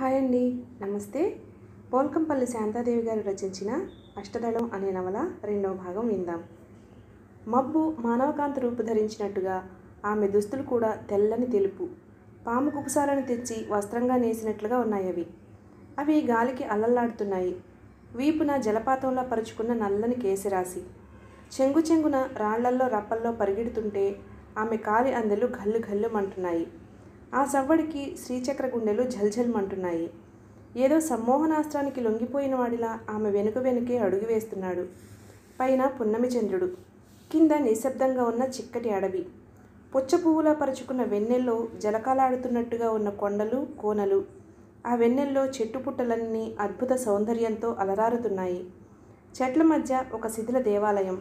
hi అండి నమస్తే పోల్కంపల్లి శాంతాదేవి గారు రచించిన అష్టదళం అనే నవల రెండవ భాగం విందాం మబ్బు మానవకాంత రూపు ధరించినట్టుగా ఆమె దుస్తులు కూడా తెల్లని తెలుపు పాము కుపుసాలను తెచ్చి వస్త్రంగా నేసినట్లుగా ఉన్నాయి అవి అవి గాలికి అల్లల్లాడుతున్నాయి వీపున జలపాతంలో పరుచుకున్న నల్లని కేసిరాసి చెంగు చెంగున రాళ్లల్లో రప్పల్లో పరిగెడుతుంటే ఆమె కాలి అందెలు ఘల్లు అంటున్నాయి ఆ సవ్వడికి శ్రీచక్ర గుండెలు జల్జల్మంటున్నాయి ఏదో సమ్మోహనాస్త్రానికి లొంగిపోయిన వాడిలా ఆమె వెనుక వెనుకే అడుగు వేస్తున్నాడు పైన పున్నమి చంద్రుడు కింద నిశ్శబ్దంగా ఉన్న చిక్కటి అడవి పుచ్చ పువ్వులా పరుచుకున్న వెన్నెల్లో జలకాలాడుతున్నట్టుగా ఉన్న కొండలు కోనలు ఆ వెన్నెల్లో చెట్టు పుట్టలన్నీ అద్భుత సౌందర్యంతో అలరారుతున్నాయి చెట్ల మధ్య ఒక శిథిల దేవాలయం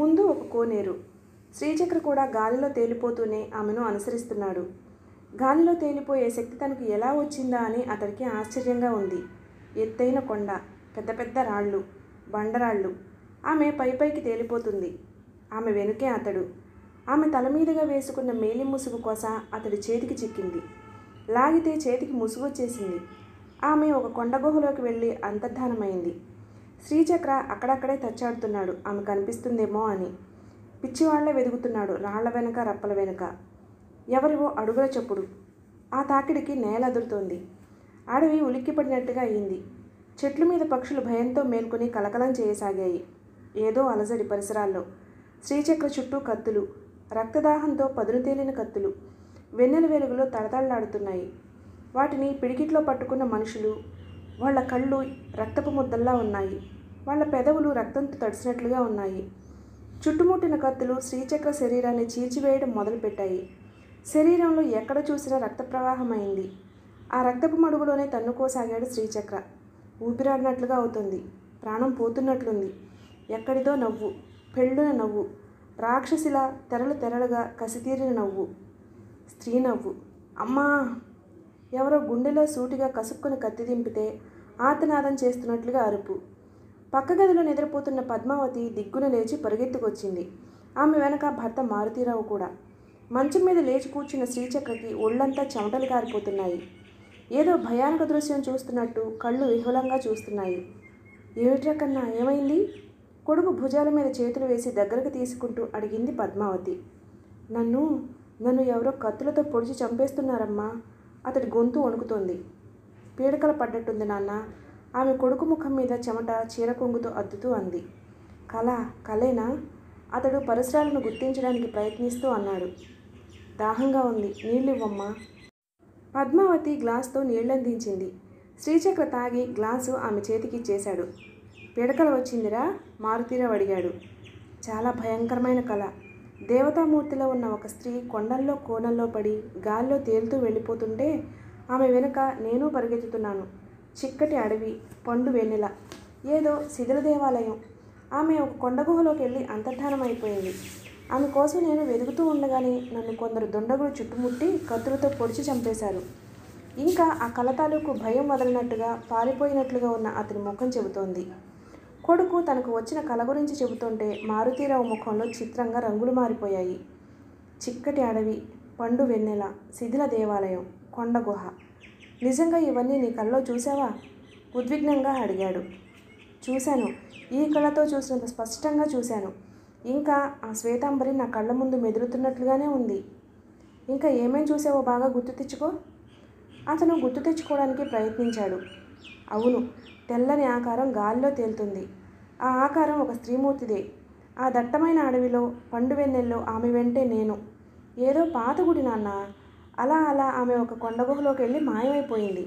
ముందు ఒక కోనేరు శ్రీచక్ర కూడా గాలిలో తేలిపోతూనే ఆమెను అనుసరిస్తున్నాడు గాలిలో తేలిపోయే శక్తి తనకు ఎలా వచ్చిందా అని అతడికి ఆశ్చర్యంగా ఉంది ఎత్తైన కొండ పెద్ద పెద్ద రాళ్ళు బండరాళ్ళు ఆమె పైపైకి తేలిపోతుంది ఆమె వెనుకే అతడు ఆమె తల మీదుగా వేసుకున్న మేలి ముసుగు కోసం అతడి చేతికి చిక్కింది లాగితే చేతికి ముసుగు వచ్చేసింది ఆమె ఒక కొండ గుహలోకి వెళ్ళి అంతర్ధానమైంది శ్రీచక్ర అక్కడక్కడే తచ్చాడుతున్నాడు ఆమె కనిపిస్తుందేమో అని పిచ్చివాళ్లే వెదుగుతున్నాడు రాళ్ల వెనక రప్పల వెనక ఎవరివో అడుగుల చెప్పుడు ఆ తాకిడికి నేల అదురుతోంది అడవి ఉలిక్కిపడినట్టుగా అయింది చెట్ల మీద పక్షులు భయంతో మేల్కొని కలకలం చేయసాగాయి ఏదో అలజడి పరిసరాల్లో శ్రీచక్ర చుట్టూ కత్తులు రక్తదాహంతో పదును తేలిన కత్తులు వెన్నెల వెలుగులో తడతళ్లాడుతున్నాయి వాటిని పిడికిట్లో పట్టుకున్న మనుషులు వాళ్ళ కళ్ళు రక్తపు ముద్దల్లా ఉన్నాయి వాళ్ళ పెదవులు రక్తంతో తడిసినట్లుగా ఉన్నాయి చుట్టుముట్టిన కత్తులు శ్రీచక్ర శరీరాన్ని చీల్చివేయడం మొదలుపెట్టాయి శరీరంలో ఎక్కడ చూసినా రక్త ప్రవాహమైంది ఆ రక్తపు మడుగులోనే తన్నుకోసాగాడు శ్రీచక్ర ఊపిరాడినట్లుగా అవుతుంది ప్రాణం పోతున్నట్లుంది ఎక్కడిదో నవ్వు పెళ్ళున నవ్వు రాక్షసిల తెరలు తెరలుగా కసితీరిన నవ్వు స్త్రీ నవ్వు అమ్మా ఎవరో గుండెలో సూటిగా కసుక్కుని కత్తి దింపితే ఆతనాదం చేస్తున్నట్లుగా అరుపు పక్క గదిలో నిద్రపోతున్న పద్మావతి దిగ్గున లేచి పరిగెత్తుకొచ్చింది ఆమె వెనక భర్త మారుతీరావు కూడా మంచం మీద లేచి కూర్చున్న శ్రీచక్రకి ఒళ్ళంతా చెమటలు కారిపోతున్నాయి ఏదో భయానక దృశ్యం చూస్తున్నట్టు కళ్ళు విహులంగా చూస్తున్నాయి ఏమిట్రా కన్నా ఏమైంది కొడుకు భుజాల మీద చేతులు వేసి దగ్గరకు తీసుకుంటూ అడిగింది పద్మావతి నన్ను నన్ను ఎవరో కత్తులతో పొడిచి చంపేస్తున్నారమ్మా అతడి గొంతు వణుకుతోంది పీడకల పడ్డట్టుంది నాన్న ఆమె కొడుకు ముఖం మీద చెమట చీర కొంగుతో అద్దుతూ అంది కళ కలేనా అతడు పరిసరాలను గుర్తించడానికి ప్రయత్నిస్తూ అన్నాడు దాహంగా ఉంది నీళ్ళివ్వమ్మా పద్మావతి గ్లాస్తో నీళ్ళందించింది శ్రీచక్ర తాగి గ్లాసు ఆమె చేతికి చేశాడు పిడకలు వచ్చిందిరా మారుతీరావు అడిగాడు చాలా భయంకరమైన కళ దేవతామూర్తిలో ఉన్న ఒక స్త్రీ కొండల్లో కోనల్లో పడి గాల్లో తేలుతూ వెళ్ళిపోతుంటే ఆమె వెనుక నేను పరిగెత్తుతున్నాను చిక్కటి అడవి పండు వెన్నెల ఏదో శిథిల దేవాలయం ఆమె ఒక కొండ గుహలోకి వెళ్ళి అంతర్ధానం అయిపోయింది ఆమె కోసం నేను వెతుకుతూ ఉండగానే నన్ను కొందరు దుండగులు చుట్టుముట్టి కత్తులతో పొడిచి చంపేశారు ఇంకా ఆ కళ తాలూకు భయం వదలనట్టుగా పారిపోయినట్లుగా ఉన్న అతని ముఖం చెబుతోంది కొడుకు తనకు వచ్చిన కళ గురించి చెబుతుంటే మారుతీరావు ముఖంలో చిత్రంగా రంగులు మారిపోయాయి చిక్కటి అడవి పండు వెన్నెల శిథిల దేవాలయం కొండ గుహ నిజంగా ఇవన్నీ నీ కళ్ళలో చూసావా ఉద్విగ్నంగా అడిగాడు చూశాను ఈ కళ్ళతో చూసినంత స్పష్టంగా చూశాను ఇంకా ఆ శ్వేతాంబరి నా కళ్ళ ముందు మెదులుతున్నట్లుగానే ఉంది ఇంకా ఏమేం చూసావో బాగా గుర్తు తెచ్చుకో అతను గుర్తు తెచ్చుకోవడానికి ప్రయత్నించాడు అవును తెల్లని ఆకారం గాలిలో తేలుతుంది ఆ ఆకారం ఒక స్త్రీమూర్తిదే ఆ దట్టమైన అడవిలో పండు వెన్నెల్లో ఆమె వెంటే నేను ఏదో పాత గుడి నాన్న అలా అలా ఆమె ఒక కొండ గుహలోకి వెళ్ళి మాయమైపోయింది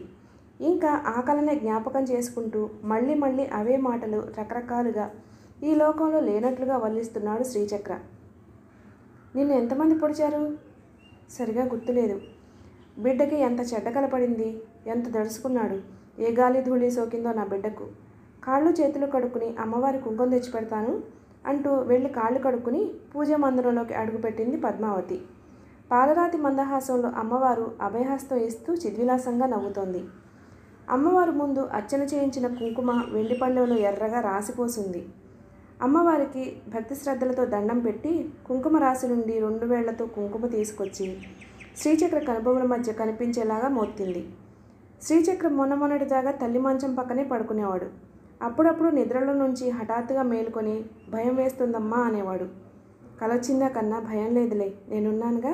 ఇంకా ఆకలనే జ్ఞాపకం చేసుకుంటూ మళ్ళీ మళ్ళీ అవే మాటలు రకరకాలుగా ఈ లోకంలో లేనట్లుగా వల్లిస్తున్నాడు శ్రీచక్ర నిన్ను ఎంతమంది పొడిచారు సరిగా గుర్తులేదు బిడ్డకి ఎంత చెడ్డ కలపడింది ఎంత దడుచుకున్నాడు ఏ గాలి ధూళి సోకిందో నా బిడ్డకు కాళ్ళు చేతులు కడుక్కుని అమ్మవారి కుంకుమ తెచ్చి పెడతాను అంటూ వెళ్ళి కాళ్ళు కడుక్కుని పూజ మందిరంలోకి అడుగుపెట్టింది పద్మావతి పాలరాతి మందహాసంలో అమ్మవారు అభయహస్తం ఇస్తూ చిద్విలాసంగా నవ్వుతోంది అమ్మవారు ముందు అర్చన చేయించిన కుంకుమ వెండి పళ్ళెంలో ఎర్రగా రాసిపోసింది అమ్మవారికి భక్తి శ్రద్ధలతో దండం పెట్టి కుంకుమ రాశి నుండి రెండు వేళ్లతో కుంకుమ తీసుకొచ్చి శ్రీచక్ర కనుభవుల మధ్య కనిపించేలాగా మోత్తింది శ్రీచక్ర మొన్న మొన్నటిదాకా తల్లి మంచం పక్కనే పడుకునేవాడు అప్పుడప్పుడు నిద్రలో నుంచి హఠాత్తుగా మేలుకొని భయం వేస్తుందమ్మా అనేవాడు కలొచ్చిందా కన్నా భయం లేదులే నేనున్నానుగా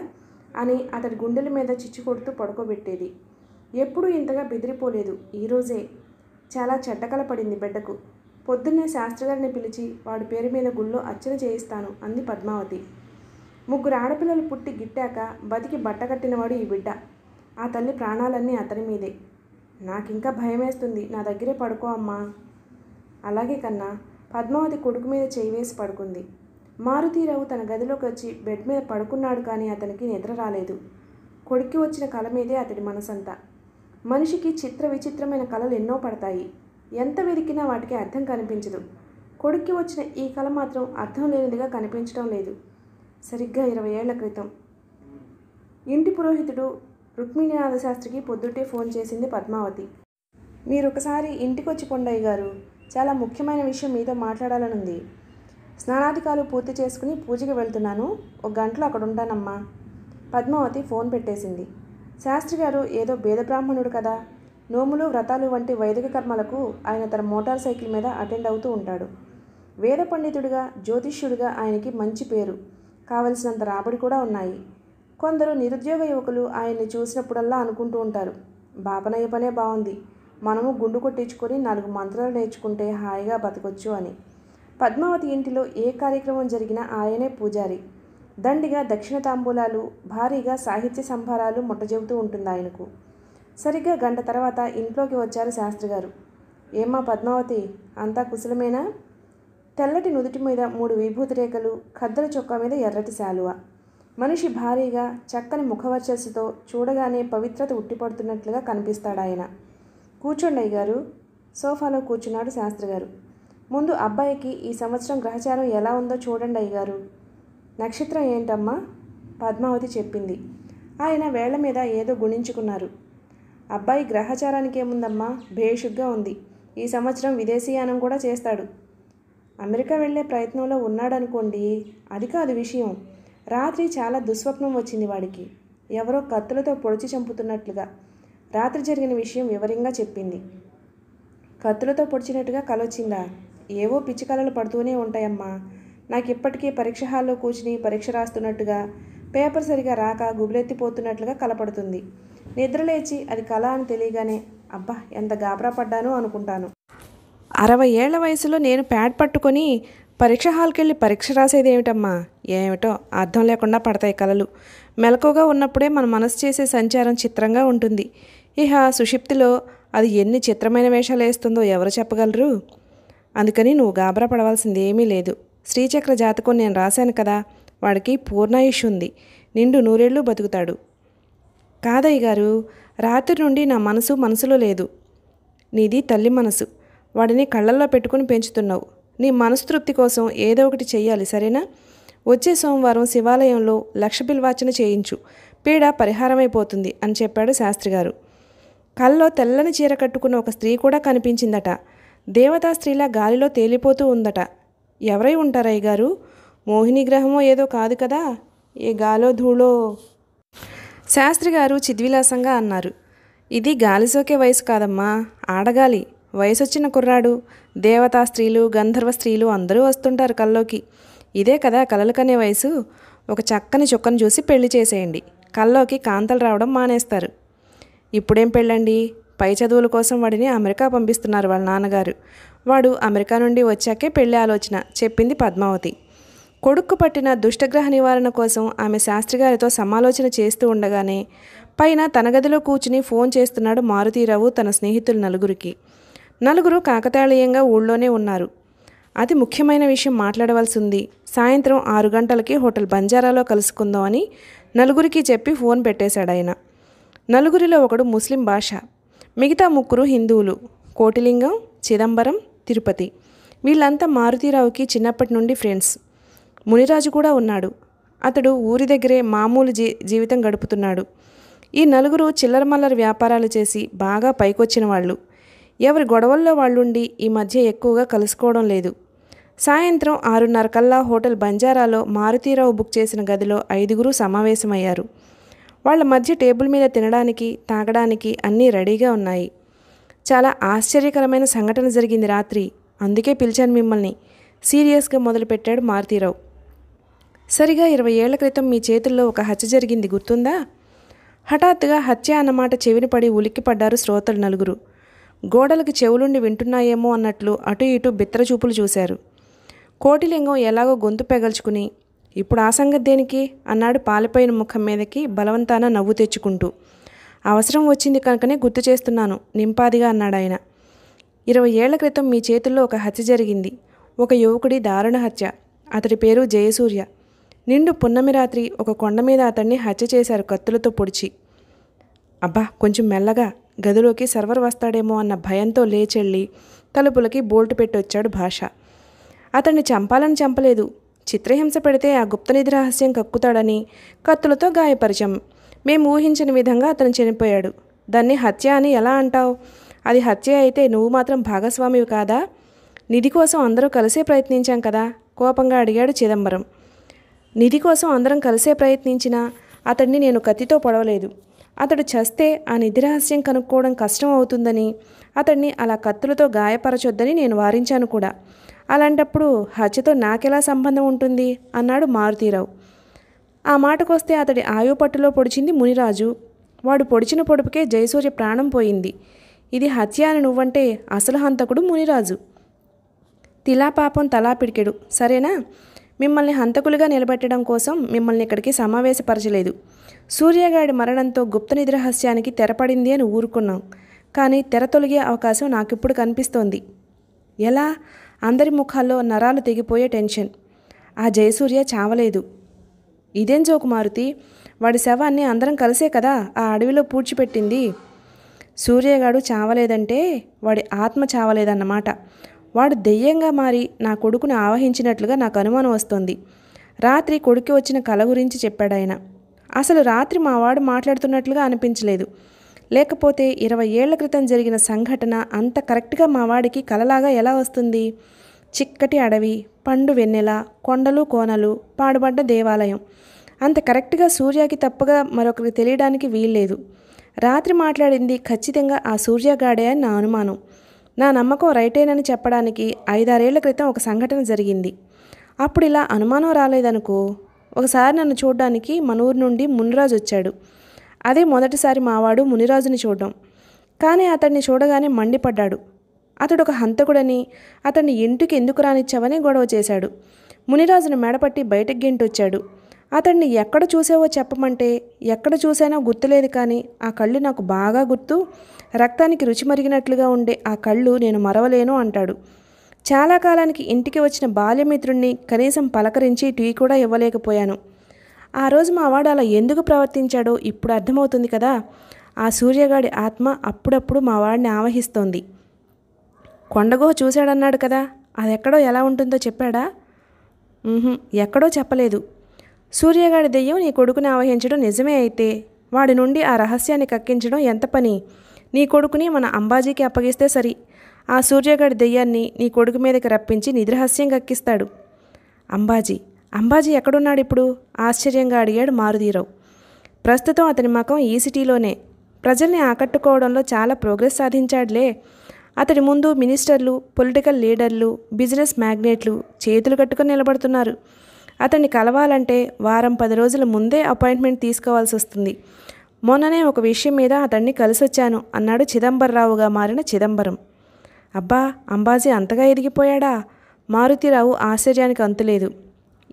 అని అతడి గుండెల మీద చిచ్చు కొడుతూ పడుకోబెట్టేది ఎప్పుడూ ఇంతగా బెదిరిపోలేదు ఈరోజే చాలా చెడ్డకల పడింది బిడ్డకు పొద్దున్నే శాస్త్రగారిని పిలిచి వాడి పేరు మీద గుళ్ళో అర్చన చేయిస్తాను అంది పద్మావతి ముగ్గురు ఆడపిల్లలు పుట్టి గిట్టాక బతికి బట్టకట్టినవాడు ఈ బిడ్డ ఆ తల్లి ప్రాణాలన్నీ అతని మీదే నాకింకా భయమేస్తుంది నా దగ్గరే పడుకో అమ్మా అలాగే కన్నా పద్మావతి కొడుకు మీద చేయి వేసి పడుకుంది మారుతీరావు తన గదిలోకి వచ్చి బెడ్ మీద పడుకున్నాడు కానీ అతనికి నిద్ర రాలేదు కొడుక్కి వచ్చిన కళ మీదే అతడి మనసంతా మనిషికి చిత్ర విచిత్రమైన కళలు ఎన్నో పడతాయి ఎంత వెతికినా వాటికి అర్థం కనిపించదు కొడుక్కి వచ్చిన ఈ కళ మాత్రం అర్థం లేనిదిగా కనిపించడం లేదు సరిగ్గా ఇరవై ఏళ్ల క్రితం ఇంటి పురోహితుడు రుక్మిణీనాథ శాస్త్రికి పొద్దుటే ఫోన్ చేసింది పద్మావతి మీరు ఇంటికి ఇంటికొచ్చి పొండయ్య గారు చాలా ముఖ్యమైన విషయం మీతో మాట్లాడాలనుంది స్నానాధికారులు పూర్తి చేసుకుని పూజకి వెళ్తున్నాను ఒక గంటలో అక్కడ ఉంటానమ్మా పద్మావతి ఫోన్ పెట్టేసింది శాస్త్రి గారు ఏదో భేద బ్రాహ్మణుడు కదా నోములు వ్రతాలు వంటి వైదిక కర్మలకు ఆయన తన మోటార్ సైకిల్ మీద అటెండ్ అవుతూ ఉంటాడు వేద పండితుడిగా జ్యోతిష్యుడిగా ఆయనకి మంచి పేరు కావలసినంత రాబడి కూడా ఉన్నాయి కొందరు నిరుద్యోగ యువకులు ఆయన్ని చూసినప్పుడల్లా అనుకుంటూ ఉంటారు బాపనయ్య పనే బాగుంది మనము గుండు కొట్టించుకొని నాలుగు మంత్రాలు నేర్చుకుంటే హాయిగా బతకొచ్చు అని పద్మావతి ఇంటిలో ఏ కార్యక్రమం జరిగినా ఆయనే పూజారి దండిగా దక్షిణ తాంబూలాలు భారీగా సాహిత్య సంభారాలు మొట్టజెబుతూ ఉంటుంది ఆయనకు సరిగ్గా గంట తర్వాత ఇంట్లోకి వచ్చారు శాస్త్రి గారు ఏమ్మా పద్మావతి అంతా కుశలమేనా తెల్లటి నుదుటి మీద మూడు విభూతి రేఖలు ఖద్దల చొక్కా మీద ఎర్రటి శాలువ మనిషి భారీగా చక్కని ముఖవర్చస్సుతో చూడగానే పవిత్రత ఉట్టిపడుతున్నట్లుగా కనిపిస్తాడాయన కూర్చోండి అయ్యగారు సోఫాలో కూర్చున్నాడు శాస్త్రిగారు ముందు అబ్బాయికి ఈ సంవత్సరం గ్రహచారం ఎలా ఉందో చూడండి అయ్యగారు నక్షత్రం ఏంటమ్మా పద్మావతి చెప్పింది ఆయన వేళ్ల మీద ఏదో గుణించుకున్నారు అబ్బాయి గ్రహచారానికి ఏముందమ్మా భేషుగ్గా ఉంది ఈ సంవత్సరం విదేశీయానం కూడా చేస్తాడు అమెరికా వెళ్ళే ప్రయత్నంలో ఉన్నాడనుకోండి అది కాదు విషయం రాత్రి చాలా దుస్వప్నం వచ్చింది వాడికి ఎవరో కత్తులతో పొడిచి చంపుతున్నట్లుగా రాత్రి జరిగిన విషయం వివరంగా చెప్పింది కత్తులతో పొడిచినట్టుగా కలొచ్చిందా ఏవో పిచ్చికలలు పడుతూనే ఉంటాయమ్మా నాకు ఇప్పటికీ పరీక్ష హాల్లో కూర్చుని పరీక్ష రాస్తున్నట్టుగా పేపర్ సరిగా రాక గుబులెత్తిపోతున్నట్లుగా కలపడుతుంది నిద్రలేచి అది కళ అని తెలియగానే అబ్బా ఎంత గాబరా పడ్డానో అనుకుంటాను అరవై ఏళ్ల వయసులో నేను ప్యాడ్ పట్టుకొని పరీక్ష హాల్కి వెళ్ళి పరీక్ష రాసేది ఏమిటమ్మా ఏమిటో అర్థం లేకుండా పడతాయి కళలు మెలకుగా ఉన్నప్పుడే మన మనసు చేసే సంచారం చిత్రంగా ఉంటుంది ఇహ సుషిప్తిలో అది ఎన్ని చిత్రమైన వేషాలు వేస్తుందో ఎవరు చెప్పగలరు అందుకని నువ్వు గాబరా పడవలసింది ఏమీ లేదు శ్రీచక్ర జాతకం నేను రాశాను కదా వాడికి పూర్ణాయుష్ ఉంది నిండు నూరేళ్ళు బతుకుతాడు కాదయ్య గారు రాత్రి నుండి నా మనసు మనసులో లేదు నీది తల్లి మనసు వాడిని కళ్ళల్లో పెట్టుకుని పెంచుతున్నావు నీ మనస్తృప్తి కోసం ఏదో ఒకటి చెయ్యాలి సరేనా వచ్చే సోమవారం శివాలయంలో లక్ష బిల్వాచన చేయించు పీడ పరిహారమైపోతుంది అని చెప్పాడు శాస్త్రి గారు కల్లో తెల్లని చీర కట్టుకున్న ఒక స్త్రీ కూడా కనిపించిందట దేవతా స్త్రీల గాలిలో తేలిపోతూ ఉందట ఎవరై ఉంటారయ్య గారు మోహిని గ్రహమో ఏదో కాదు కదా ఏ గాలో ధూళో శాస్త్రి గారు చిద్విలాసంగా అన్నారు ఇది గాలి సోకే వయసు కాదమ్మా ఆడగాలి వయసొచ్చిన కుర్రాడు దేవతా స్త్రీలు గంధర్వ స్త్రీలు అందరూ వస్తుంటారు కల్లోకి ఇదే కదా కలలు కనే వయసు ఒక చక్కని చుక్కను చూసి పెళ్లి చేసేయండి కల్లోకి కాంతలు రావడం మానేస్తారు ఇప్పుడేం పెళ్ళండి పై చదువుల కోసం వాడిని అమెరికా పంపిస్తున్నారు వాళ్ళ నాన్నగారు వాడు అమెరికా నుండి వచ్చాకే పెళ్లి ఆలోచన చెప్పింది పద్మావతి కొడుక్కు పట్టిన దుష్టగ్రహ నివారణ కోసం ఆమె శాస్త్రిగారితో సమాలోచన చేస్తూ ఉండగానే పైన తన గదిలో కూర్చుని ఫోన్ చేస్తున్నాడు మారుతీరావు తన స్నేహితులు నలుగురికి నలుగురు కాకతాళీయంగా ఊళ్ళోనే ఉన్నారు అతి ముఖ్యమైన విషయం మాట్లాడవలసి ఉంది సాయంత్రం ఆరు గంటలకి హోటల్ బంజారాలో కలుసుకుందాం అని నలుగురికి చెప్పి ఫోన్ పెట్టేశాడు ఆయన నలుగురిలో ఒకడు ముస్లిం భాష మిగతా ముగ్గురు హిందువులు కోటిలింగం చిదంబరం తిరుపతి వీళ్ళంతా మారుతీరావుకి చిన్నప్పటి నుండి ఫ్రెండ్స్ మునిరాజు కూడా ఉన్నాడు అతడు ఊరి దగ్గరే మామూలు జీ జీవితం గడుపుతున్నాడు ఈ నలుగురు చిల్లరమల్లర వ్యాపారాలు చేసి బాగా పైకొచ్చిన వాళ్ళు ఎవరి గొడవల్లో వాళ్ళుండి ఈ మధ్య ఎక్కువగా కలుసుకోవడం లేదు సాయంత్రం ఆరున్నర కల్లా హోటల్ బంజారాలో మారుతీరావు బుక్ చేసిన గదిలో ఐదుగురు సమావేశమయ్యారు వాళ్ళ మధ్య టేబుల్ మీద తినడానికి తాగడానికి అన్నీ రెడీగా ఉన్నాయి చాలా ఆశ్చర్యకరమైన సంఘటన జరిగింది రాత్రి అందుకే పిలిచాను మిమ్మల్ని సీరియస్గా మొదలుపెట్టాడు మారుతీరావు సరిగా ఇరవై ఏళ్ల క్రితం మీ చేతుల్లో ఒక హత్య జరిగింది గుర్తుందా హఠాత్తుగా హత్య అన్నమాట చెవిని పడి ఉలిక్కిపడ్డారు శ్రోతలు నలుగురు గోడలకు చెవులుండి వింటున్నాయేమో అన్నట్లు అటు ఇటు బిత్తరచూపులు చూశారు కోటిలింగం ఎలాగో గొంతు పెగల్చుకుని ఇప్పుడు ఆ సంగతి దేనికి అన్నాడు పాలిపోయిన ముఖం మీదకి బలవంతాన నవ్వు తెచ్చుకుంటూ అవసరం వచ్చింది కనుకనే గుర్తు చేస్తున్నాను నింపాదిగా అన్నాడు ఆయన ఇరవై ఏళ్ల క్రితం మీ చేతుల్లో ఒక హత్య జరిగింది ఒక యువకుడి దారుణ హత్య అతడి పేరు జయసూర్య నిండు పున్నమి రాత్రి ఒక కొండ మీద అతన్ని హత్య చేశారు కత్తులతో పొడిచి అబ్బా కొంచెం మెల్లగా గదిలోకి సర్వర్ వస్తాడేమో అన్న భయంతో లేచెళ్ళి తలుపులకి బోల్ట్ పెట్టొచ్చాడు భాష అతన్ని చంపాలని చంపలేదు చిత్రహింస పెడితే ఆ గుప్తనిధి రహస్యం కక్కుతాడని కత్తులతో గాయపరిచాం మేము ఊహించని విధంగా అతను చనిపోయాడు దాన్ని హత్య అని ఎలా అంటావు అది హత్య అయితే నువ్వు మాత్రం భాగస్వామివి కాదా నిధి కోసం అందరూ కలిసే ప్రయత్నించాం కదా కోపంగా అడిగాడు చిదంబరం నిధి కోసం అందరం కలిసే ప్రయత్నించినా అతడిని నేను కత్తితో పొడవలేదు అతడు చస్తే ఆ నిధి రహస్యం కనుక్కోవడం కష్టం అవుతుందని అతడిని అలా కత్తులతో గాయపరచొద్దని నేను వారించాను కూడా అలాంటప్పుడు హత్యతో నాకెలా సంబంధం ఉంటుంది అన్నాడు మారుతీరావు ఆ మాటకొస్తే అతడి ఆయు పట్టులో పొడిచింది మునిరాజు వాడు పొడిచిన పొడుపుకే జయసూర్య ప్రాణం పోయింది ఇది హత్య అని నువ్వంటే అసలు హంతకుడు మునిరాజు తిలా పాపం తలా పిడికెడు సరేనా మిమ్మల్ని హంతకులుగా నిలబెట్టడం కోసం మిమ్మల్ని ఇక్కడికి సమావేశపరచలేదు సూర్యగాడి మరణంతో గుప్త నిద్రహస్యానికి తెరపడింది అని ఊరుకున్నాం కానీ తెర తొలిగే అవకాశం నాకిప్పుడు కనిపిస్తోంది ఎలా అందరి ముఖాల్లో నరాలు తెగిపోయే టెన్షన్ ఆ జయసూర్య చావలేదు ఇదేం జోకు మారుతి వాడి శవాన్ని అందరం కలిసే కదా ఆ అడవిలో పూడ్చిపెట్టింది సూర్యగాడు చావలేదంటే వాడి ఆత్మ చావలేదన్నమాట వాడు దెయ్యంగా మారి నా కొడుకును ఆవహించినట్లుగా నాకు అనుమానం వస్తుంది రాత్రి కొడుకు వచ్చిన కల గురించి చెప్పాడు ఆయన అసలు రాత్రి మా మాట్లాడుతున్నట్లుగా అనిపించలేదు లేకపోతే ఇరవై ఏళ్ల క్రితం జరిగిన సంఘటన అంత కరెక్ట్గా మా వాడికి కలలాగా ఎలా వస్తుంది చిక్కటి అడవి పండు వెన్నెల కొండలు కోనలు పాడుబడ్డ దేవాలయం అంత కరెక్ట్గా సూర్యకి తప్పగా మరొకరికి తెలియడానికి వీల్లేదు రాత్రి మాట్లాడింది ఖచ్చితంగా ఆ సూర్యగాడే అని నా అనుమానం నా నమ్మకం రైటేనని చెప్పడానికి ఐదారేళ్ల క్రితం ఒక సంఘటన జరిగింది అప్పుడు ఇలా అనుమానం రాలేదనుకో ఒకసారి నన్ను చూడడానికి మన ఊరు నుండి మున్రాజు వచ్చాడు అదే మొదటిసారి మావాడు మునిరాజుని చూడడం కానీ అతడిని చూడగానే మండిపడ్డాడు అతడు ఒక హంతకుడని అతన్ని ఇంటికి ఎందుకు రానిచ్చావని గొడవ చేశాడు మునిరాజును మెడపట్టి బయటకు గెంటొచ్చాడు అతన్ని ఎక్కడ చూసావో చెప్పమంటే ఎక్కడ చూసానో గుర్తులేదు కానీ ఆ కళ్ళు నాకు బాగా గుర్తు రక్తానికి రుచి మరిగినట్లుగా ఉండే ఆ కళ్ళు నేను మరవలేను అంటాడు చాలా కాలానికి ఇంటికి వచ్చిన బాల్యమిత్రుణ్ణి కనీసం పలకరించి టీ కూడా ఇవ్వలేకపోయాను ఆ రోజు మా వాడు అలా ఎందుకు ప్రవర్తించాడో ఇప్పుడు అర్థమవుతుంది కదా ఆ సూర్యగాడి ఆత్మ అప్పుడప్పుడు మా వాడిని ఆవహిస్తోంది కొండగుహ చూశాడన్నాడు కదా అది ఎక్కడో ఎలా ఉంటుందో చెప్పాడా ఎక్కడో చెప్పలేదు సూర్యగాడి దెయ్యం నీ కొడుకుని ఆవహించడం నిజమే అయితే వాడి నుండి ఆ రహస్యాన్ని కక్కించడం ఎంత పని నీ కొడుకుని మన అంబాజీకి అప్పగిస్తే సరి ఆ సూర్యగాడి దెయ్యాన్ని నీ కొడుకు మీదకి రప్పించి నిద్రహస్యం కక్కిస్తాడు అంబాజీ అంబాజీ ఎక్కడున్నాడు ఇప్పుడు ఆశ్చర్యంగా అడిగాడు మారుదీరావు ప్రస్తుతం అతని మకం ఈ సిటీలోనే ప్రజల్ని ఆకట్టుకోవడంలో చాలా ప్రోగ్రెస్ సాధించాడులే అతడి ముందు మినిస్టర్లు పొలిటికల్ లీడర్లు బిజినెస్ మ్యాగ్నేట్లు చేతులు కట్టుకుని నిలబడుతున్నారు అతన్ని కలవాలంటే వారం పది రోజుల ముందే అపాయింట్మెంట్ తీసుకోవాల్సి వస్తుంది మొన్ననే ఒక విషయం మీద అతన్ని కలిసొచ్చాను అన్నాడు చిదంబరరావుగా మారిన చిదంబరం అబ్బా అంబాజీ అంతగా ఎదిగిపోయాడా మారుతిరావు ఆశ్చర్యానికి అంతులేదు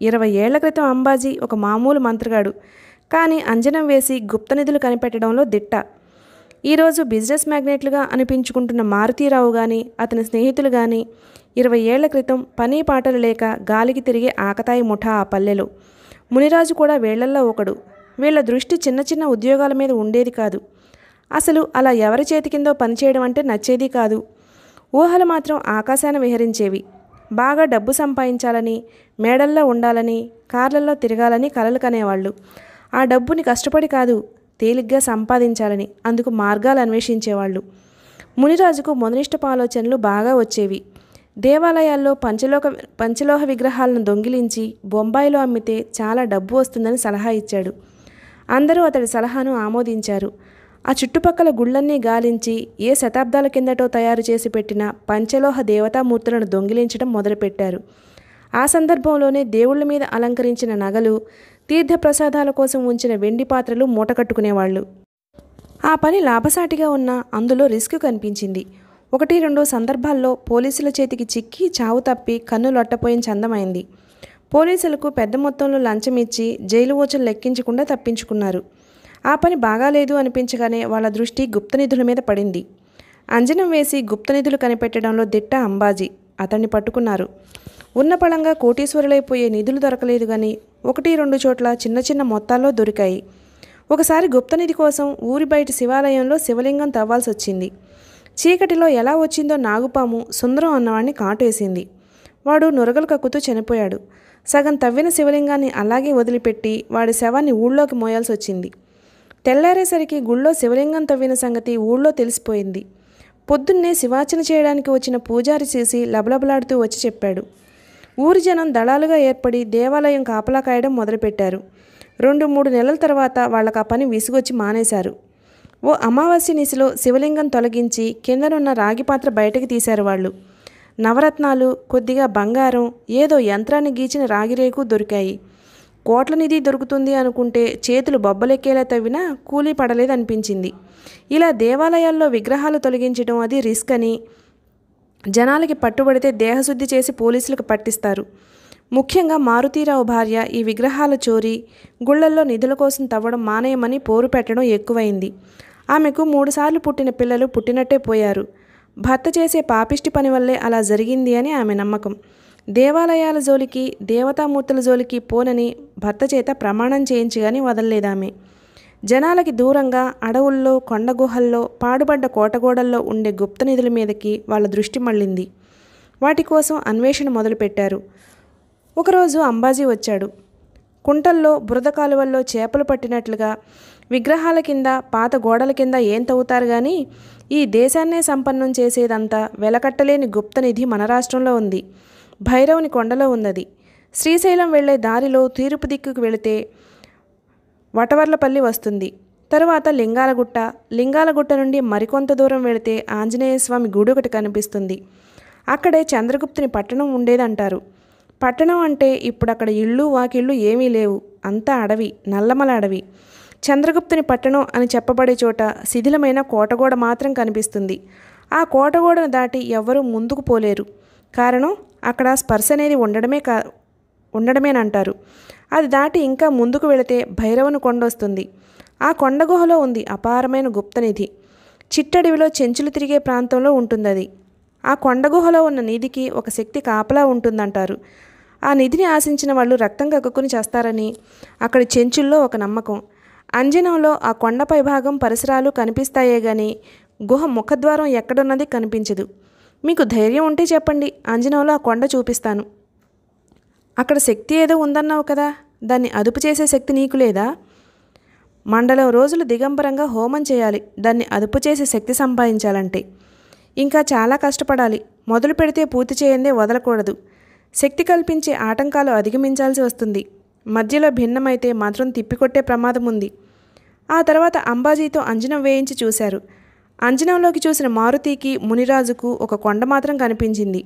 ఇరవై ఏళ్ల క్రితం అంబాజీ ఒక మామూలు మంత్రగాడు కానీ అంజనం వేసి గుప్త నిధులు కనిపెట్టడంలో దిట్ట ఈరోజు బిజినెస్ మ్యాగ్నెట్లుగా అనిపించుకుంటున్న మారుతీరావు కానీ అతని స్నేహితులు కానీ ఇరవై ఏళ్ల క్రితం పని పాటలు లేక గాలికి తిరిగే ఆకతాయి ముఠా ఆ పల్లెలో మునిరాజు కూడా వీళ్లల్లో ఒకడు వీళ్ళ దృష్టి చిన్న చిన్న ఉద్యోగాల మీద ఉండేది కాదు అసలు అలా ఎవరి చేతి కిందో పనిచేయడం అంటే నచ్చేది కాదు ఊహలు మాత్రం ఆకాశాన విహరించేవి బాగా డబ్బు సంపాదించాలని మేడల్లో ఉండాలని కార్లలో తిరగాలని కలలు కనేవాళ్ళు ఆ డబ్బుని కష్టపడి కాదు తేలిగ్గా సంపాదించాలని అందుకు మార్గాలు అన్వేషించేవాళ్ళు మునిరాజుకు ఆలోచనలు బాగా వచ్చేవి దేవాలయాల్లో పంచలోక పంచలోహ విగ్రహాలను దొంగిలించి బొంబాయిలో అమ్మితే చాలా డబ్బు వస్తుందని సలహా ఇచ్చాడు అందరూ అతడి సలహాను ఆమోదించారు ఆ చుట్టుపక్కల గుళ్ళన్నీ గాలించి ఏ శతాబ్దాల కిందటో తయారు చేసి పెట్టిన పంచలోహ దేవతామూర్తులను దొంగిలించడం మొదలుపెట్టారు ఆ సందర్భంలోనే దేవుళ్ళ మీద అలంకరించిన నగలు తీర్థప్రసాదాల కోసం ఉంచిన వెండి పాత్రలు మూటకట్టుకునేవాళ్ళు ఆ పని లాభసాటిగా ఉన్న అందులో రిస్క్ కనిపించింది ఒకటి రెండు సందర్భాల్లో పోలీసుల చేతికి చిక్కి చావు తప్పి కన్ను లొట్టపోయిన చందమైంది పోలీసులకు పెద్ద మొత్తంలో లంచం ఇచ్చి జైలు ఓచలు లెక్కించకుండా తప్పించుకున్నారు ఆ పని బాగాలేదు అనిపించగానే వాళ్ళ దృష్టి గుప్తనిధుల మీద పడింది అంజనం వేసి గుప్తనిధులు కనిపెట్టడంలో దిట్ట అంబాజీ అతన్ని పట్టుకున్నారు ఉన్న పళంగా కోటీశ్వరులైపోయే నిధులు దొరకలేదు కానీ ఒకటి రెండు చోట్ల చిన్న చిన్న మొత్తాల్లో దొరికాయి ఒకసారి గుప్తనిధి కోసం ఊరి బయట శివాలయంలో శివలింగం తవ్వాల్సి వచ్చింది చీకటిలో ఎలా వచ్చిందో నాగుపాము సుందరం అన్నవాడిని కాటేసింది వాడు నొరగలు కక్కుతూ చనిపోయాడు సగం తవ్విన శివలింగాన్ని అలాగే వదిలిపెట్టి వాడి శవాన్ని ఊళ్ళోకి మోయాల్సి వచ్చింది తెల్లారేసరికి గుళ్ళో శివలింగం తవ్విన సంగతి ఊళ్ళో తెలిసిపోయింది పొద్దున్నే శివార్చన చేయడానికి వచ్చిన పూజారి చేసి లబలబలాడుతూ వచ్చి చెప్పాడు ఊరి జనం దళాలుగా ఏర్పడి దేవాలయం కాపలా కాయడం మొదలుపెట్టారు రెండు మూడు నెలల తర్వాత వాళ్ళకు ఆ పని విసుగొచ్చి మానేశారు ఓ అమావాస్య నిశలో శివలింగం తొలగించి కిందనున్న రాగి పాత్ర బయటకు తీశారు వాళ్ళు నవరత్నాలు కొద్దిగా బంగారం ఏదో యంత్రాన్ని గీచిన రాగిరేకు దొరికాయి కోట్ల నిధి దొరుకుతుంది అనుకుంటే చేతులు బొబ్బలెక్కేలా తవ్వినా కూలీ పడలేదనిపించింది ఇలా దేవాలయాల్లో విగ్రహాలు తొలగించడం అది రిస్క్ అని జనాలకి పట్టుబడితే దేహశుద్ధి చేసి పోలీసులకు పట్టిస్తారు ముఖ్యంగా మారుతీరావు భార్య ఈ విగ్రహాల చోరీ గుళ్లల్లో నిధుల కోసం తవ్వడం మానేయమని పోరు పెట్టడం ఎక్కువైంది ఆమెకు మూడుసార్లు పుట్టిన పిల్లలు పుట్టినట్టే పోయారు భర్త చేసే పాపిష్టి పని వల్లే అలా జరిగింది అని ఆమె నమ్మకం దేవాలయాల జోలికి దేవతామూర్తుల జోలికి పోనని భర్త చేత ప్రమాణం చేయించగాని ఆమె జనాలకి దూరంగా అడవుల్లో కొండగుహల్లో పాడుబడ్డ కోటగోడల్లో ఉండే గుప్త నిధుల మీదకి వాళ్ళ దృష్టి మళ్ళింది వాటి కోసం అన్వేషణ మొదలుపెట్టారు ఒకరోజు అంబాజీ వచ్చాడు కుంటల్లో బురద కాలువల్లో చేపలు పట్టినట్లుగా విగ్రహాల కింద పాత గోడల కింద ఏం తవ్వుతారు కానీ ఈ దేశాన్నే సంపన్నం చేసేదంతా వెలకట్టలేని గుప్త నిధి మన రాష్ట్రంలో ఉంది భైరవుని కొండలో ఉన్నది శ్రీశైలం వెళ్లే దారిలో తీరుపు దిక్కుకు వెళితే వటవర్లపల్లి వస్తుంది తరువాత లింగాలగుట్ట లింగాలగుట్ట నుండి మరికొంత దూరం వెళితే ఆంజనేయ స్వామి గుడి ఒకటి కనిపిస్తుంది అక్కడే చంద్రగుప్తుని పట్టణం ఉండేదంటారు పట్టణం అంటే ఇప్పుడు అక్కడ ఇళ్ళు వాకిళ్ళు ఏమీ లేవు అంతా అడవి నల్లమల అడవి చంద్రగుప్తుని పట్టణం అని చెప్పబడే చోట శిథిలమైన కోటగోడ మాత్రం కనిపిస్తుంది ఆ కోటగోడను దాటి ఎవ్వరూ ముందుకు పోలేరు కారణం అక్కడ స్పర్శ అనేది ఉండడమే కా ఉండడమేనంటారు అది దాటి ఇంకా ముందుకు వెళితే భైరవను కొండొస్తుంది ఆ కొండ గుహలో ఉంది అపారమైన గుప్తనిధి చిట్టడివిలో చెంచులు తిరిగే ప్రాంతంలో ఉంటుంది అది ఆ కొండ గుహలో ఉన్న నిధికి ఒక శక్తి కాపలా ఉంటుందంటారు ఆ నిధిని ఆశించిన వాళ్ళు రక్తం కక్కుకుని చేస్తారని అక్కడి చెంచుల్లో ఒక నమ్మకం అంజనంలో ఆ కొండపై భాగం పరిసరాలు కనిపిస్తాయే గాని గుహ ముఖద్వారం ఎక్కడున్నది కనిపించదు మీకు ధైర్యం ఉంటే చెప్పండి అంజనంలో ఆ కొండ చూపిస్తాను అక్కడ శక్తి ఏదో ఉందన్నావు కదా దాన్ని అదుపు చేసే శక్తి నీకు లేదా మండలం రోజులు దిగంబరంగా హోమం చేయాలి దాన్ని అదుపు చేసే శక్తి సంపాదించాలంటే ఇంకా చాలా కష్టపడాలి మొదలు పెడితే పూర్తి చేయందే వదలకూడదు శక్తి కల్పించే ఆటంకాలు అధిగమించాల్సి వస్తుంది మధ్యలో భిన్నమైతే మాత్రం తిప్పికొట్టే ప్రమాదం ఉంది ఆ తర్వాత అంబాజీతో అంజనం వేయించి చూశారు అంజనంలోకి చూసిన మారుతీకి మునిరాజుకు ఒక కొండ మాత్రం కనిపించింది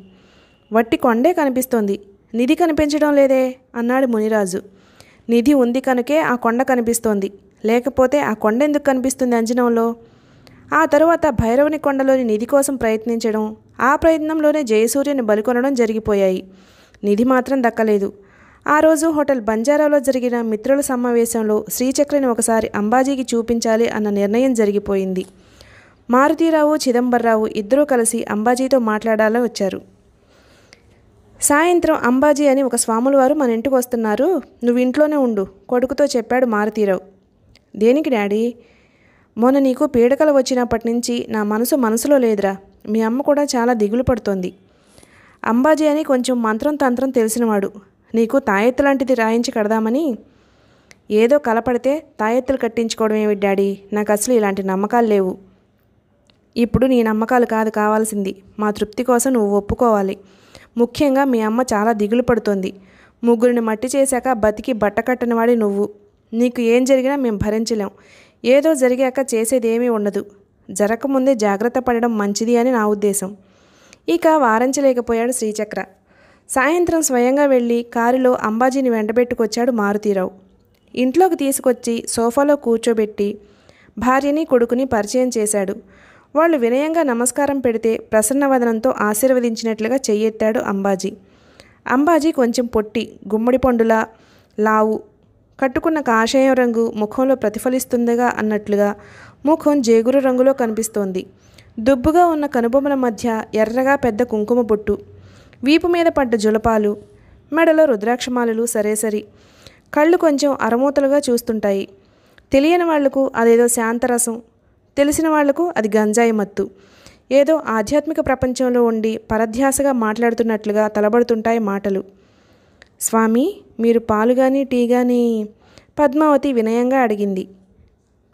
వట్టి కొండే కనిపిస్తోంది నిధి కనిపించడం లేదే అన్నాడు మునిరాజు నిధి ఉంది కనుకే ఆ కొండ కనిపిస్తోంది లేకపోతే ఆ కొండ ఎందుకు కనిపిస్తుంది అంజనంలో ఆ తరువాత భైరవుని కొండలోని నిధి కోసం ప్రయత్నించడం ఆ ప్రయత్నంలోనే జయసూర్యని బలికొనడం జరిగిపోయాయి నిధి మాత్రం దక్కలేదు ఆ రోజు హోటల్ బంజారాలో జరిగిన మిత్రుల సమావేశంలో శ్రీచక్రిని ఒకసారి అంబాజీకి చూపించాలి అన్న నిర్ణయం జరిగిపోయింది మారుతీరావు చిదంబరరావు ఇద్దరూ కలిసి అంబాజీతో మాట్లాడాలని వచ్చారు సాయంత్రం అంబాజీ అని ఒక వారు మన ఇంటికి వస్తున్నారు నువ్వు ఇంట్లోనే ఉండు కొడుకుతో చెప్పాడు మారుతీరావు దేనికి డాడీ మొన్న నీకు పీడకలు వచ్చినప్పటి నుంచి నా మనసు మనసులో లేదురా మీ అమ్మ కూడా చాలా దిగులు పడుతోంది అంబాజీ అని కొంచెం మంత్రం తంత్రం తెలిసినవాడు నీకు తాయెత్తు లాంటిది రాయించి కడదామని ఏదో కలపడితే తాయెత్తులు కట్టించుకోవడం ఏమి డాడీ నాకు అసలు ఇలాంటి నమ్మకాలు లేవు ఇప్పుడు నీ నమ్మకాలు కాదు కావాల్సింది మా తృప్తి కోసం నువ్వు ఒప్పుకోవాలి ముఖ్యంగా మీ అమ్మ చాలా దిగులు పడుతోంది ముగ్గురిని మట్టి చేశాక బతికి బట్టకట్టనివాడి నువ్వు నీకు ఏం జరిగినా మేము భరించలేం ఏదో జరిగాక చేసేదేమీ ఉండదు జరగకముందే జాగ్రత్త పడడం మంచిది అని నా ఉద్దేశం ఇక వారించలేకపోయాడు శ్రీచక్ర సాయంత్రం స్వయంగా వెళ్ళి కారులో అంబాజీని వెంటబెట్టుకొచ్చాడు మారుతీరావు ఇంట్లోకి తీసుకొచ్చి సోఫాలో కూర్చోబెట్టి భార్యని కొడుకుని పరిచయం చేశాడు వాళ్ళు వినయంగా నమస్కారం పెడితే ప్రసన్నవదనంతో ఆశీర్వదించినట్లుగా చెయ్యెత్తాడు అంబాజీ అంబాజీ కొంచెం పొట్టి గుమ్మడి పండులా లావు కట్టుకున్న కాషాయం రంగు ముఖంలో ప్రతిఫలిస్తుందిగా అన్నట్లుగా ముఖం జేగురు రంగులో కనిపిస్తోంది దుబ్బుగా ఉన్న కనుబొమ్మల మధ్య ఎర్రగా పెద్ద కుంకుమ బొట్టు వీపు మీద పడ్డ జులపాలు మెడలో రుద్రాక్షమాలలు సరేసరి కళ్ళు కొంచెం అరమూతలుగా చూస్తుంటాయి తెలియని వాళ్లకు అదేదో శాంతరసం తెలిసిన వాళ్లకు అది గంజాయి మత్తు ఏదో ఆధ్యాత్మిక ప్రపంచంలో ఉండి పరధ్యాసగా మాట్లాడుతున్నట్లుగా తలబడుతుంటాయి మాటలు స్వామి మీరు పాలు కానీ టీ కానీ పద్మావతి వినయంగా అడిగింది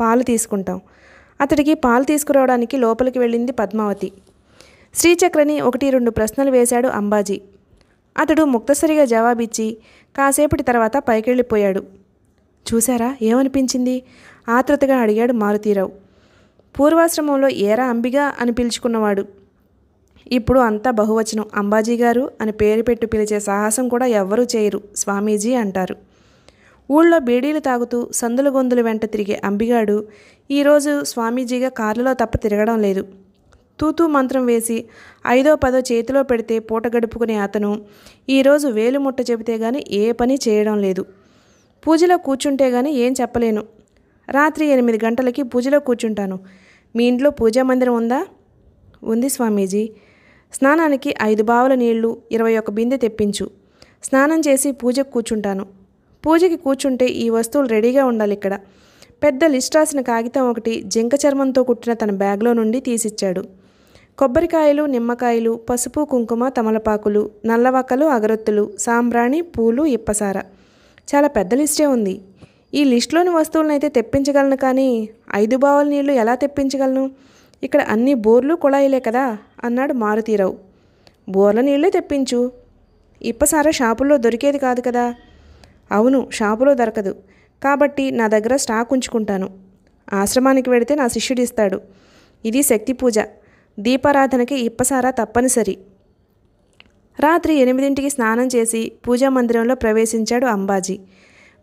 పాలు తీసుకుంటాం అతడికి పాలు తీసుకురావడానికి లోపలికి వెళ్ళింది పద్మావతి శ్రీచక్రని ఒకటి రెండు ప్రశ్నలు వేశాడు అంబాజీ అతడు ముక్తసరిగా జవాబిచ్చి కాసేపటి తర్వాత పైకెళ్ళిపోయాడు చూశారా ఏమనిపించింది ఆతృతగా అడిగాడు మారుతీరావు పూర్వాశ్రమంలో ఏరా అంబిగా అని పిలుచుకున్నవాడు ఇప్పుడు అంతా బహువచనం అంబాజీ గారు అని పేరు పెట్టు పిలిచే సాహసం కూడా ఎవ్వరూ చేయరు స్వామీజీ అంటారు ఊళ్ళో బీడీలు తాగుతూ సందుల గొంతులు వెంట తిరిగే అంబిగాడు ఈరోజు స్వామీజీగా కార్లలో తప్ప తిరగడం లేదు తూతూ మంత్రం వేసి ఐదో పదో చేతిలో పెడితే పూట గడుపుకునే అతను ఈరోజు వేలు ముట్ట చెబితే గాని ఏ పని చేయడం లేదు పూజలో కూర్చుంటే గాని ఏం చెప్పలేను రాత్రి ఎనిమిది గంటలకి పూజలో కూర్చుంటాను మీ ఇంట్లో పూజా మందిరం ఉందా ఉంది స్వామీజీ స్నానానికి ఐదు బావుల నీళ్లు ఇరవై ఒక బిందె తెప్పించు స్నానం చేసి పూజకు కూర్చుంటాను పూజకి కూర్చుంటే ఈ వస్తువులు రెడీగా ఉండాలి ఇక్కడ పెద్ద లిస్ట్ రాసిన కాగితం ఒకటి జింక చర్మంతో కుట్టిన తన బ్యాగ్లో నుండి తీసిచ్చాడు కొబ్బరికాయలు నిమ్మకాయలు పసుపు కుంకుమ తమలపాకులు నల్లవక్కలు అగరొత్తులు సాంబ్రాణి పూలు ఇప్పసార చాలా పెద్ద లిస్టే ఉంది ఈ లిస్టులోని వస్తువులను అయితే తెప్పించగలను కానీ ఐదు బావుల నీళ్లు ఎలా తెప్పించగలను ఇక్కడ అన్ని బోర్లు కుళాయిలే కదా అన్నాడు మారుతీరావు బోర్ల నీళ్లే తెప్పించు ఇప్పసారా షాపుల్లో దొరికేది కాదు కదా అవును షాపులో దొరకదు కాబట్టి నా దగ్గర స్టాక్ ఉంచుకుంటాను ఆశ్రమానికి వెడితే నా శిష్యుడిస్తాడు ఇది శక్తి పూజ దీపారాధనకి ఇప్పసారా తప్పనిసరి రాత్రి ఎనిమిదింటికి స్నానం చేసి పూజా మందిరంలో ప్రవేశించాడు అంబాజీ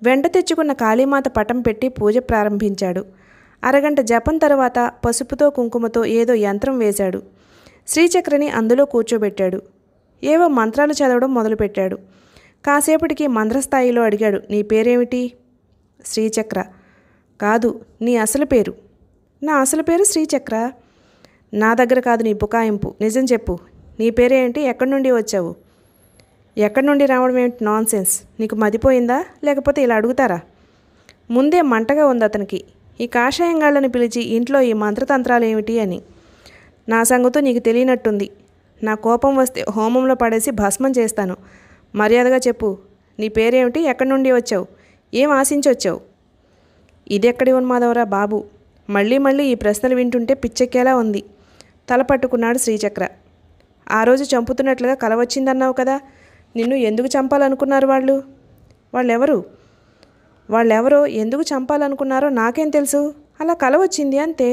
వెంట తెచ్చుకున్న కాళీమాత పటం పెట్టి పూజ ప్రారంభించాడు అరగంట జపం తర్వాత పసుపుతో కుంకుమతో ఏదో యంత్రం వేశాడు శ్రీచక్రని అందులో కూర్చోబెట్టాడు ఏవో మంత్రాలు చదవడం మొదలుపెట్టాడు కాసేపటికి మంత్రస్థాయిలో అడిగాడు నీ పేరేమిటి శ్రీచక్ర కాదు నీ అసలు పేరు నా అసలు పేరు శ్రీచక్ర నా దగ్గర కాదు నీ బుకాయింపు నిజం చెప్పు నీ పేరేంటి ఎక్కడి నుండి వచ్చావు ఎక్కడి నుండి రావడం ఏమిటి నాన్ సెన్స్ నీకు మదిపోయిందా లేకపోతే ఇలా అడుగుతారా ముందే మంటగా ఉంది అతనికి ఈ కాషాయంగాళ్ళని పిలిచి ఇంట్లో ఈ మంత్రతంత్రాలు ఏమిటి అని నా సంగతో నీకు తెలియనట్టుంది నా కోపం వస్తే హోమంలో పడేసి భస్మం చేస్తాను మర్యాదగా చెప్పు నీ పేరేమిటి ఎక్కడి నుండి వచ్చావు ఏం ఆశించి వచ్చావు ఇదెక్కడి ఉన్మాధవరా బాబు మళ్ళీ మళ్ళీ ఈ ప్రశ్నలు వింటుంటే పిచ్చెక్కేలా ఉంది తల పట్టుకున్నాడు శ్రీచక్ర ఆ రోజు చంపుతున్నట్లుగా కలవచ్చిందన్నావు కదా నిన్ను ఎందుకు చంపాలనుకున్నారు వాళ్ళు వాళ్ళెవరు వాళ్ళెవరో ఎందుకు చంపాలనుకున్నారో నాకేం తెలుసు అలా కల వచ్చింది అంతే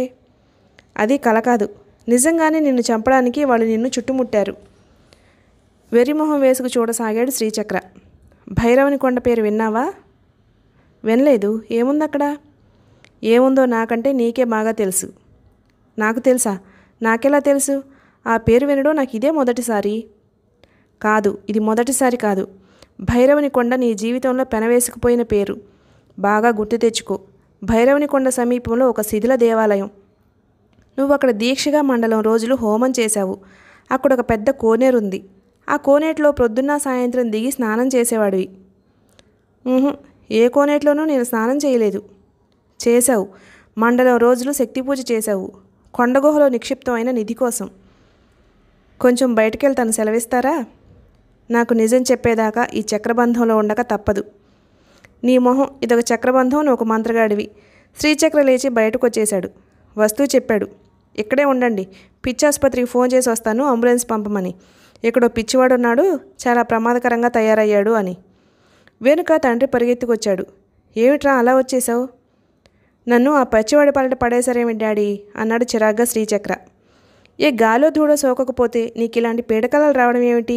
అది కల కాదు నిజంగానే నిన్ను చంపడానికి వాళ్ళు నిన్ను చుట్టుముట్టారు వెర్రిమొహం వేసుకు చూడసాగాడు శ్రీచక్ర భైరవని కొండ పేరు విన్నావా వినలేదు ఏముందక్కడ ఏముందో నాకంటే నీకే బాగా తెలుసు నాకు తెలుసా నాకెలా తెలుసు ఆ పేరు వినడం నాకు ఇదే మొదటిసారి కాదు ఇది మొదటిసారి కాదు భైరవని కొండ నీ జీవితంలో పెనవేసుకుపోయిన పేరు బాగా గుర్తు తెచ్చుకో భైరవని కొండ సమీపంలో ఒక శిథిల దేవాలయం నువ్వు అక్కడ దీక్షగా మండలం రోజులు హోమం చేశావు అక్కడ ఒక పెద్ద కోనేరుంది ఆ కోనేటిలో ప్రొద్దున్న సాయంత్రం దిగి స్నానం చేసేవాడివి ఏ కోనేటిలోనూ నేను స్నానం చేయలేదు చేశావు మండలం రోజులు శక్తి పూజ చేశావు కొండగుహలో నిక్షిప్తమైన నిధి కోసం కొంచెం బయటకెళ్ళి తను సెలవిస్తారా నాకు నిజం చెప్పేదాకా ఈ చక్రబంధంలో ఉండక తప్పదు నీ మొహం ఇదొక చక్రబంధం నువ్వు ఒక మంత్రగాడివి శ్రీచక్ర లేచి బయటకు వచ్చేశాడు వస్తూ చెప్పాడు ఇక్కడే ఉండండి పిచ్చాసుపత్రికి ఫోన్ చేసి వస్తాను అంబులెన్స్ పంపమని ఎక్కడో పిచ్చివాడున్నాడు చాలా ప్రమాదకరంగా తయారయ్యాడు అని వెనుక తండ్రి పరిగెత్తుకొచ్చాడు ఏమిట్రా అలా వచ్చేసావు నన్ను ఆ పచ్చివాడి పాలట పడేశారేమి డాడీ అన్నాడు చిరాగ్గా శ్రీచక్ర ఏ గాలో దూడో సోకకపోతే నీకు ఇలాంటి పీడకలలు రావడం ఏమిటి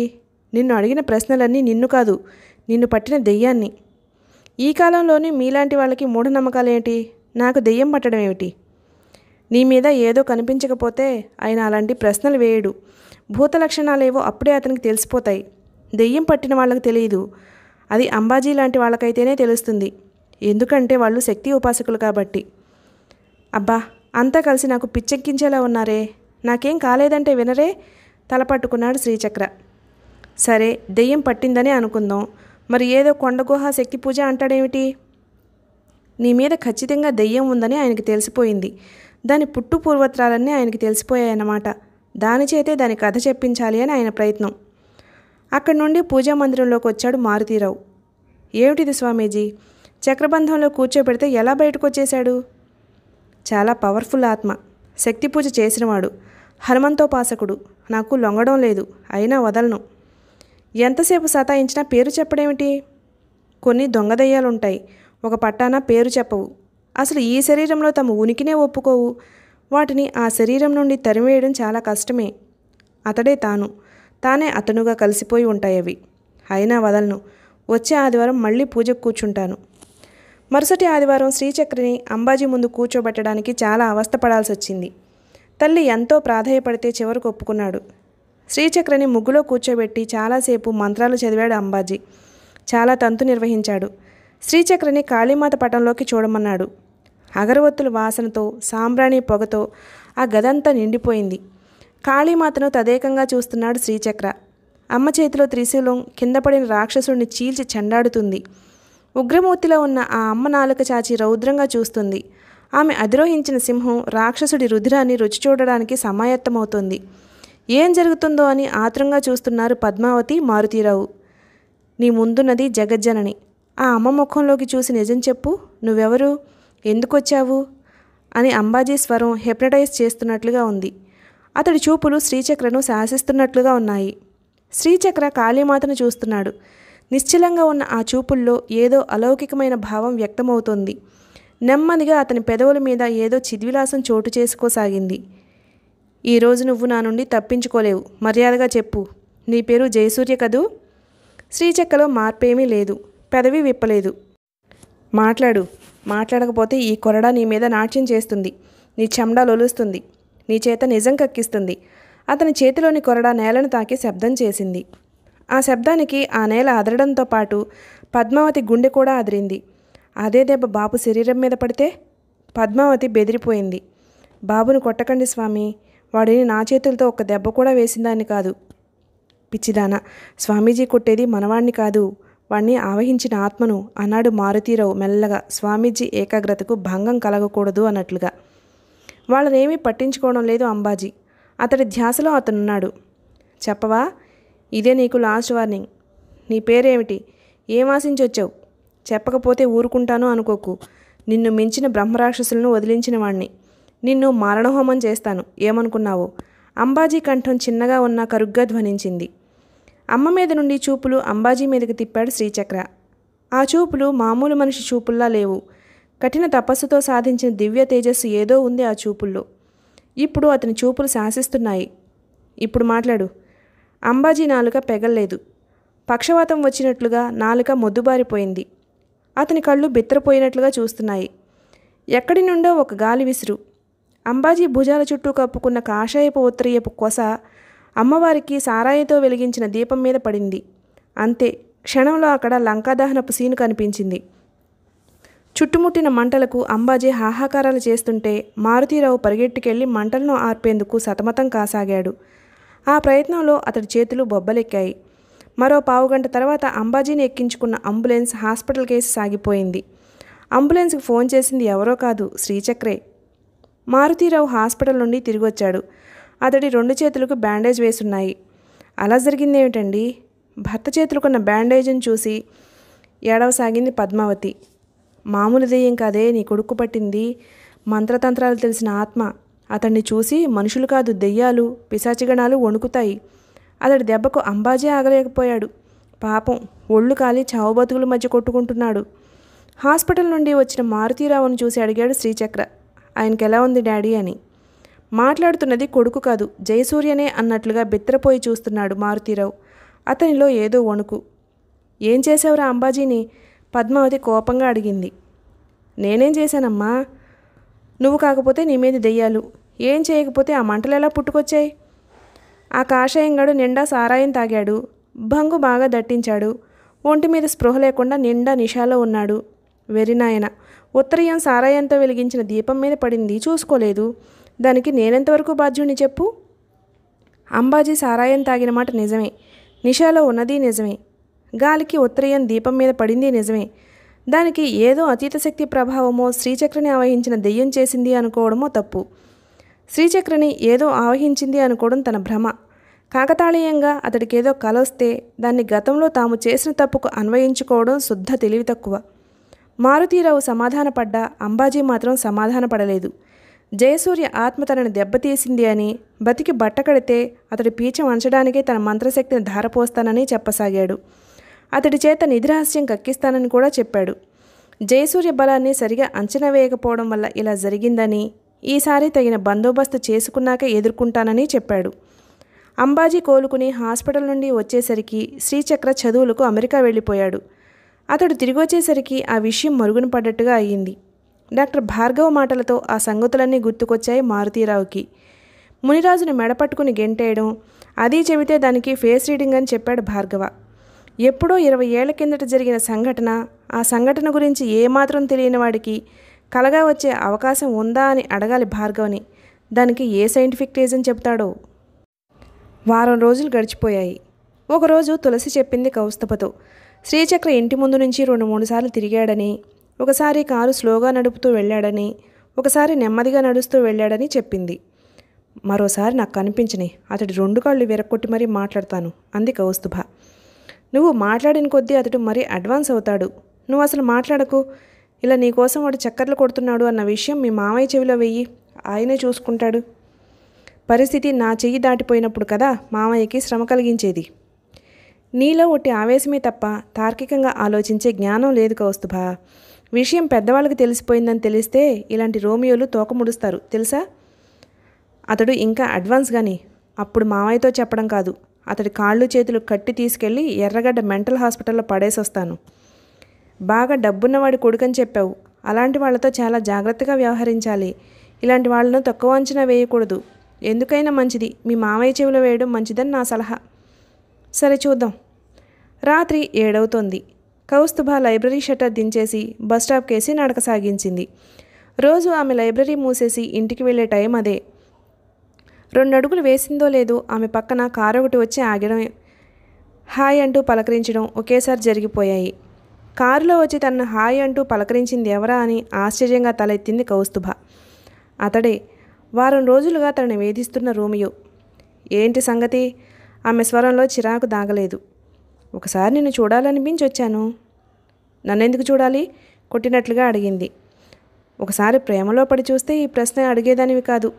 నిన్ను అడిగిన ప్రశ్నలన్నీ నిన్ను కాదు నిన్ను పట్టిన దెయ్యాన్ని ఈ కాలంలోనే మీలాంటి వాళ్ళకి ఏమిటి నాకు దెయ్యం పట్టడం ఏమిటి నీ మీద ఏదో కనిపించకపోతే ఆయన అలాంటి ప్రశ్నలు వేయడు భూత లక్షణాలేవో అప్పుడే అతనికి తెలిసిపోతాయి దెయ్యం పట్టిన వాళ్ళకి తెలియదు అది అంబాజీ లాంటి వాళ్ళకైతేనే తెలుస్తుంది ఎందుకంటే వాళ్ళు శక్తి ఉపాసకులు కాబట్టి అబ్బా అంతా కలిసి నాకు పిచ్చెక్కించేలా ఉన్నారే నాకేం కాలేదంటే వినరే తలపట్టుకున్నాడు శ్రీచక్ర సరే దెయ్యం పట్టిందని అనుకుందాం మరి ఏదో కొండగుహ శక్తి పూజ అంటాడేమిటి నీ మీద ఖచ్చితంగా దెయ్యం ఉందని ఆయనకి తెలిసిపోయింది దాని పుట్టు పూర్వత్రాలన్నీ ఆయనకి తెలిసిపోయాయన్నమాట దాని చేతే దాని కథ చెప్పించాలి అని ఆయన ప్రయత్నం అక్కడి నుండి పూజా మందిరంలోకి వచ్చాడు మారుతీరావు ఏమిటిది స్వామీజీ చక్రబంధంలో కూర్చోబెడితే ఎలా బయటకు వచ్చేశాడు చాలా పవర్ఫుల్ ఆత్మ శక్తి పూజ చేసినవాడు హనుమంతోపాసకుడు నాకు లొంగడం లేదు అయినా వదలను ఎంతసేపు సతాయించినా పేరు చెప్పడేమిటి కొన్ని దొంగదయ్యాలుంటాయి ఒక పట్టాన పేరు చెప్పవు అసలు ఈ శరీరంలో తమ ఉనికినే ఒప్పుకోవు వాటిని ఆ శరీరం నుండి తరిమేయడం చాలా కష్టమే అతడే తాను తానే అతనుగా కలిసిపోయి ఉంటాయి అవి అయినా వదలను వచ్చే ఆదివారం మళ్ళీ పూజకు కూర్చుంటాను మరుసటి ఆదివారం శ్రీచక్రిని అంబాజీ ముందు కూర్చోబెట్టడానికి చాలా అవస్థపడాల్సి వచ్చింది తల్లి ఎంతో ప్రాధాయపడితే చివరకు ఒప్పుకున్నాడు శ్రీచక్రని ముగ్గులో కూర్చోబెట్టి చాలాసేపు మంత్రాలు చదివాడు అంబాజీ చాలా తంతు నిర్వహించాడు శ్రీచక్రని కాళీమాత పటంలోకి చూడమన్నాడు అగరవత్తుల వాసనతో సాంబ్రాణి పొగతో ఆ గదంతా నిండిపోయింది కాళీమాతను తదేకంగా చూస్తున్నాడు శ్రీచక్ర అమ్మ చేతిలో త్రిశూలం కింద పడిన రాక్షసుడిని చీల్చి చెండాడుతుంది ఉగ్రమూర్తిలో ఉన్న ఆ అమ్మ నాలుక చాచి రౌద్రంగా చూస్తుంది ఆమె అధిరోహించిన సింహం రాక్షసుడి రుధిరాన్ని రుచి చూడడానికి సమాయత్తమవుతుంది ఏం జరుగుతుందో అని ఆత్రంగా చూస్తున్నారు పద్మావతి మారుతీరావు నీ ముందున్నది జగజ్జనని ఆ అమ్మ ముఖంలోకి చూసి నిజం చెప్పు నువ్వెవరు ఎందుకొచ్చావు అని అంబాజీ స్వరం హెప్నటైజ్ చేస్తున్నట్లుగా ఉంది అతడి చూపులు శ్రీచక్రను శాసిస్తున్నట్లుగా ఉన్నాయి శ్రీచక్ర కాళీమాతను చూస్తున్నాడు నిశ్చలంగా ఉన్న ఆ చూపుల్లో ఏదో అలౌకికమైన భావం వ్యక్తమవుతోంది నెమ్మదిగా అతని పెదవుల మీద ఏదో చిద్విలాసం చోటు చేసుకోసాగింది ఈరోజు నువ్వు నా నుండి తప్పించుకోలేవు మర్యాదగా చెప్పు నీ పేరు జయసూర్య కదూ శ్రీచక్కలో మార్పేమీ లేదు పెదవి విప్పలేదు మాట్లాడు మాట్లాడకపోతే ఈ కొరడా నీ మీద నాట్యం చేస్తుంది నీ చెమడా లొలుస్తుంది నీ చేత నిజం కక్కిస్తుంది అతని చేతిలోని కొరడా నేలను తాకి శబ్దం చేసింది ఆ శబ్దానికి ఆ నేల అదరడంతో పాటు పద్మావతి గుండె కూడా అదిరింది అదే దెబ్బ బాబు శరీరం మీద పడితే పద్మావతి బెదిరిపోయింది బాబును కొట్టకండి స్వామి వాడిని నా చేతులతో ఒక దెబ్బ కూడా వేసిందాన్ని కాదు పిచ్చిదాన స్వామీజీ కొట్టేది మనవాణ్ణి కాదు వాణ్ణి ఆవహించిన ఆత్మను అన్నాడు మారుతీరావు మెల్లగా స్వామీజీ ఏకాగ్రతకు భంగం కలగకూడదు అన్నట్లుగా వాళ్ళనేమీ పట్టించుకోవడం లేదు అంబాజీ అతడి ధ్యాసలో అతనున్నాడు చెప్పవా ఇదే నీకు లాస్ట్ వార్నింగ్ నీ పేరేమిటి ఏం వచ్చావు చెప్పకపోతే ఊరుకుంటాను అనుకోకు నిన్ను మించిన బ్రహ్మరాక్షసులను వదిలించిన వాణ్ణి నిన్ను మారణహోమం చేస్తాను ఏమనుకున్నావు అంబాజీ కంఠం చిన్నగా ఉన్న కరుగ్గా ధ్వనించింది అమ్మ మీద నుండి చూపులు అంబాజీ మీదకి తిప్పాడు శ్రీచక్ర ఆ చూపులు మామూలు మనిషి చూపుల్లా లేవు కఠిన తపస్సుతో సాధించిన దివ్య తేజస్సు ఏదో ఉంది ఆ చూపుల్లో ఇప్పుడు అతని చూపులు శాసిస్తున్నాయి ఇప్పుడు మాట్లాడు అంబాజీ నాలుక పెగల్లేదు పక్షవాతం వచ్చినట్లుగా నాలుక మొద్దుబారిపోయింది అతని కళ్ళు బిత్తరపోయినట్లుగా చూస్తున్నాయి ఎక్కడి నుండో ఒక గాలి విసురు అంబాజీ భుజాల చుట్టూ కప్పుకున్న కాషాయపు ఉత్తరీయపు కొస అమ్మవారికి సారాయితో వెలిగించిన దీపం మీద పడింది అంతే క్షణంలో అక్కడ లంకాదహనపు సీను కనిపించింది చుట్టుముట్టిన మంటలకు అంబాజీ హాహాకారాలు చేస్తుంటే మారుతీరావు పరిగెట్టుకెళ్లి మంటలను ఆర్పేందుకు సతమతం కాసాగాడు ఆ ప్రయత్నంలో అతడి చేతులు బొబ్బలెక్కాయి మరో పావుగంట తర్వాత అంబాజీని ఎక్కించుకున్న అంబులెన్స్ హాస్పిటల్ కేసు సాగిపోయింది అంబులెన్స్కి ఫోన్ చేసింది ఎవరో కాదు శ్రీచక్రే మారుతీరావు హాస్పిటల్ నుండి తిరిగి వచ్చాడు అతడి రెండు చేతులకు బ్యాండేజ్ వేసున్నాయి అలా జరిగింది ఏమిటండి భర్త చేతులకున్న బ్యాండేజ్ని చూసి ఏడవసాగింది పద్మావతి మామూలు దెయ్యం కాదే నీ కొడుకు పట్టింది మంత్రతంత్రాలు తెలిసిన ఆత్మ అతన్ని చూసి మనుషులు కాదు దెయ్యాలు పిశాచిగణాలు వణుకుతాయి అతడి దెబ్బకు అంబాజీ ఆగలేకపోయాడు పాపం ఒళ్ళు కాలి చావుబతుకుల మధ్య కొట్టుకుంటున్నాడు హాస్పిటల్ నుండి వచ్చిన మారుతీరావును చూసి అడిగాడు శ్రీచక్ర ఆయనకి ఎలా ఉంది డాడీ అని మాట్లాడుతున్నది కొడుకు కాదు జయసూర్యనే అన్నట్లుగా బిత్తరపోయి చూస్తున్నాడు మారుతీరావు అతనిలో ఏదో వణుకు ఏం చేశావురా అంబాజీని పద్మావతి కోపంగా అడిగింది నేనేం చేశానమ్మా నువ్వు కాకపోతే నీ మీద దెయ్యాలు ఏం చేయకపోతే ఆ మంటలు ఎలా పుట్టుకొచ్చాయి ఆ కాషాయంగాడు నిండా సారాయం తాగాడు భంగు బాగా దట్టించాడు ఒంటి మీద స్పృహ లేకుండా నిండా నిషాలో ఉన్నాడు వెరినాయన ఉత్తరీయం సారాయంతో వెలిగించిన దీపం మీద పడింది చూసుకోలేదు దానికి నేనెంతవరకు బాధ్యుణ్ణి చెప్పు అంబాజీ సారాయం తాగిన మాట నిజమే నిషాలో ఉన్నది నిజమే గాలికి ఉత్తరయం దీపం మీద పడింది నిజమే దానికి ఏదో అతీత శక్తి ప్రభావమో శ్రీచక్రని ఆవహించిన దెయ్యం చేసింది అనుకోవడమో తప్పు శ్రీచక్రని ఏదో ఆవహించింది అనుకోవడం తన భ్రమ కాకతాళీయంగా అతడికేదో కలొస్తే దాన్ని గతంలో తాము చేసిన తప్పుకు అన్వయించుకోవడం శుద్ధ తెలివి తక్కువ మారుతీరావు సమాధానపడ్డా అంబాజీ మాత్రం సమాధానపడలేదు జయసూర్య ఆత్మ తనను దెబ్బతీసింది అని బతికి బట్టకడితే అతడి పీచ వంచడానికే తన మంత్రశక్తిని ధారపోస్తానని చెప్పసాగాడు అతడి చేత నిధిరహస్యం కక్కిస్తానని కూడా చెప్పాడు జయసూర్య బలాన్ని సరిగా అంచనా వేయకపోవడం వల్ల ఇలా జరిగిందని ఈసారి తగిన బందోబస్తు చేసుకున్నాక ఎదుర్కొంటానని చెప్పాడు అంబాజీ కోలుకుని హాస్పిటల్ నుండి వచ్చేసరికి శ్రీచక్ర చదువులకు అమెరికా వెళ్ళిపోయాడు అతడు తిరిగి వచ్చేసరికి ఆ విషయం మరుగున పడ్డట్టుగా అయ్యింది డాక్టర్ భార్గవ మాటలతో ఆ సంగతులన్నీ గుర్తుకొచ్చాయి మారుతీరావుకి మునిరాజును మెడపట్టుకుని గెంటేయడం అది చెబితే దానికి ఫేస్ రీడింగ్ అని చెప్పాడు భార్గవ ఎప్పుడో ఇరవై ఏళ్ల కిందట జరిగిన సంఘటన ఆ సంఘటన గురించి ఏమాత్రం తెలియని వాడికి కలగా వచ్చే అవకాశం ఉందా అని అడగాలి భార్గవని దానికి ఏ సైంటిఫిక్ రీజన్ చెప్తాడో వారం రోజులు గడిచిపోయాయి ఒకరోజు తులసి చెప్పింది కౌస్తపతో శ్రీచక్ర ఇంటి ముందు నుంచి రెండు మూడు సార్లు తిరిగాడని ఒకసారి కారు స్లోగా నడుపుతూ వెళ్ళాడని ఒకసారి నెమ్మదిగా నడుస్తూ వెళ్ళాడని చెప్పింది మరోసారి నాకు కనిపించని అతడి రెండు కాళ్ళు విరక్కొట్టి మరీ మాట్లాడతాను అంది కౌస్తుభ నువ్వు మాట్లాడిన కొద్దీ అతడు మరీ అడ్వాన్స్ అవుతాడు నువ్వు అసలు మాట్లాడకు ఇలా నీకోసం వాడు చక్కర్లు కొడుతున్నాడు అన్న విషయం మీ మామయ్య చెవిలో వెయ్యి ఆయనే చూసుకుంటాడు పరిస్థితి నా చెయ్యి దాటిపోయినప్పుడు కదా మామయ్యకి శ్రమ కలిగించేది నీలో ఒట్టి ఆవేశమే తప్ప తార్కికంగా ఆలోచించే జ్ఞానం లేదు కౌస్తుభా విషయం పెద్దవాళ్ళకి తెలిసిపోయిందని తెలిస్తే ఇలాంటి రోమియోలు తోకముడుస్తారు తెలుసా అతడు ఇంకా అడ్వాన్స్ కానీ అప్పుడు మావయ్యతో చెప్పడం కాదు అతడి కాళ్ళు చేతులు కట్టి తీసుకెళ్ళి ఎర్రగడ్డ మెంటల్ హాస్పిటల్లో పడేసొస్తాను బాగా డబ్బున్నవాడి కొడుకని చెప్పావు అలాంటి వాళ్ళతో చాలా జాగ్రత్తగా వ్యవహరించాలి ఇలాంటి వాళ్ళను తక్కువ అంచనా వేయకూడదు ఎందుకైనా మంచిది మీ మావయ్య చెవిలో వేయడం మంచిదని నా సలహా సరే చూద్దాం రాత్రి ఏడవుతోంది కౌస్తుభ లైబ్రరీ షట్టర్ దించేసి బస్టాప్ కేసి నడక సాగించింది రోజు ఆమె లైబ్రరీ మూసేసి ఇంటికి వెళ్ళే టైం అదే రెండు అడుగులు వేసిందో లేదో ఆమె పక్కన కారు ఒకటి వచ్చి ఆగడం హాయ్ అంటూ పలకరించడం ఒకేసారి జరిగిపోయాయి కారులో వచ్చి తనను హాయ్ అంటూ పలకరించింది ఎవరా అని ఆశ్చర్యంగా తలెత్తింది కౌస్తుభ అతడే వారం రోజులుగా తనని వేధిస్తున్న రోమియో ఏంటి సంగతి ఆమె స్వరంలో చిరాకు దాగలేదు ఒకసారి నిన్ను చూడాలనిపించి వచ్చాను నన్నెందుకు చూడాలి కొట్టినట్లుగా అడిగింది ఒకసారి ప్రేమలో పడి చూస్తే ఈ ప్రశ్న అడిగేదానివి కాదు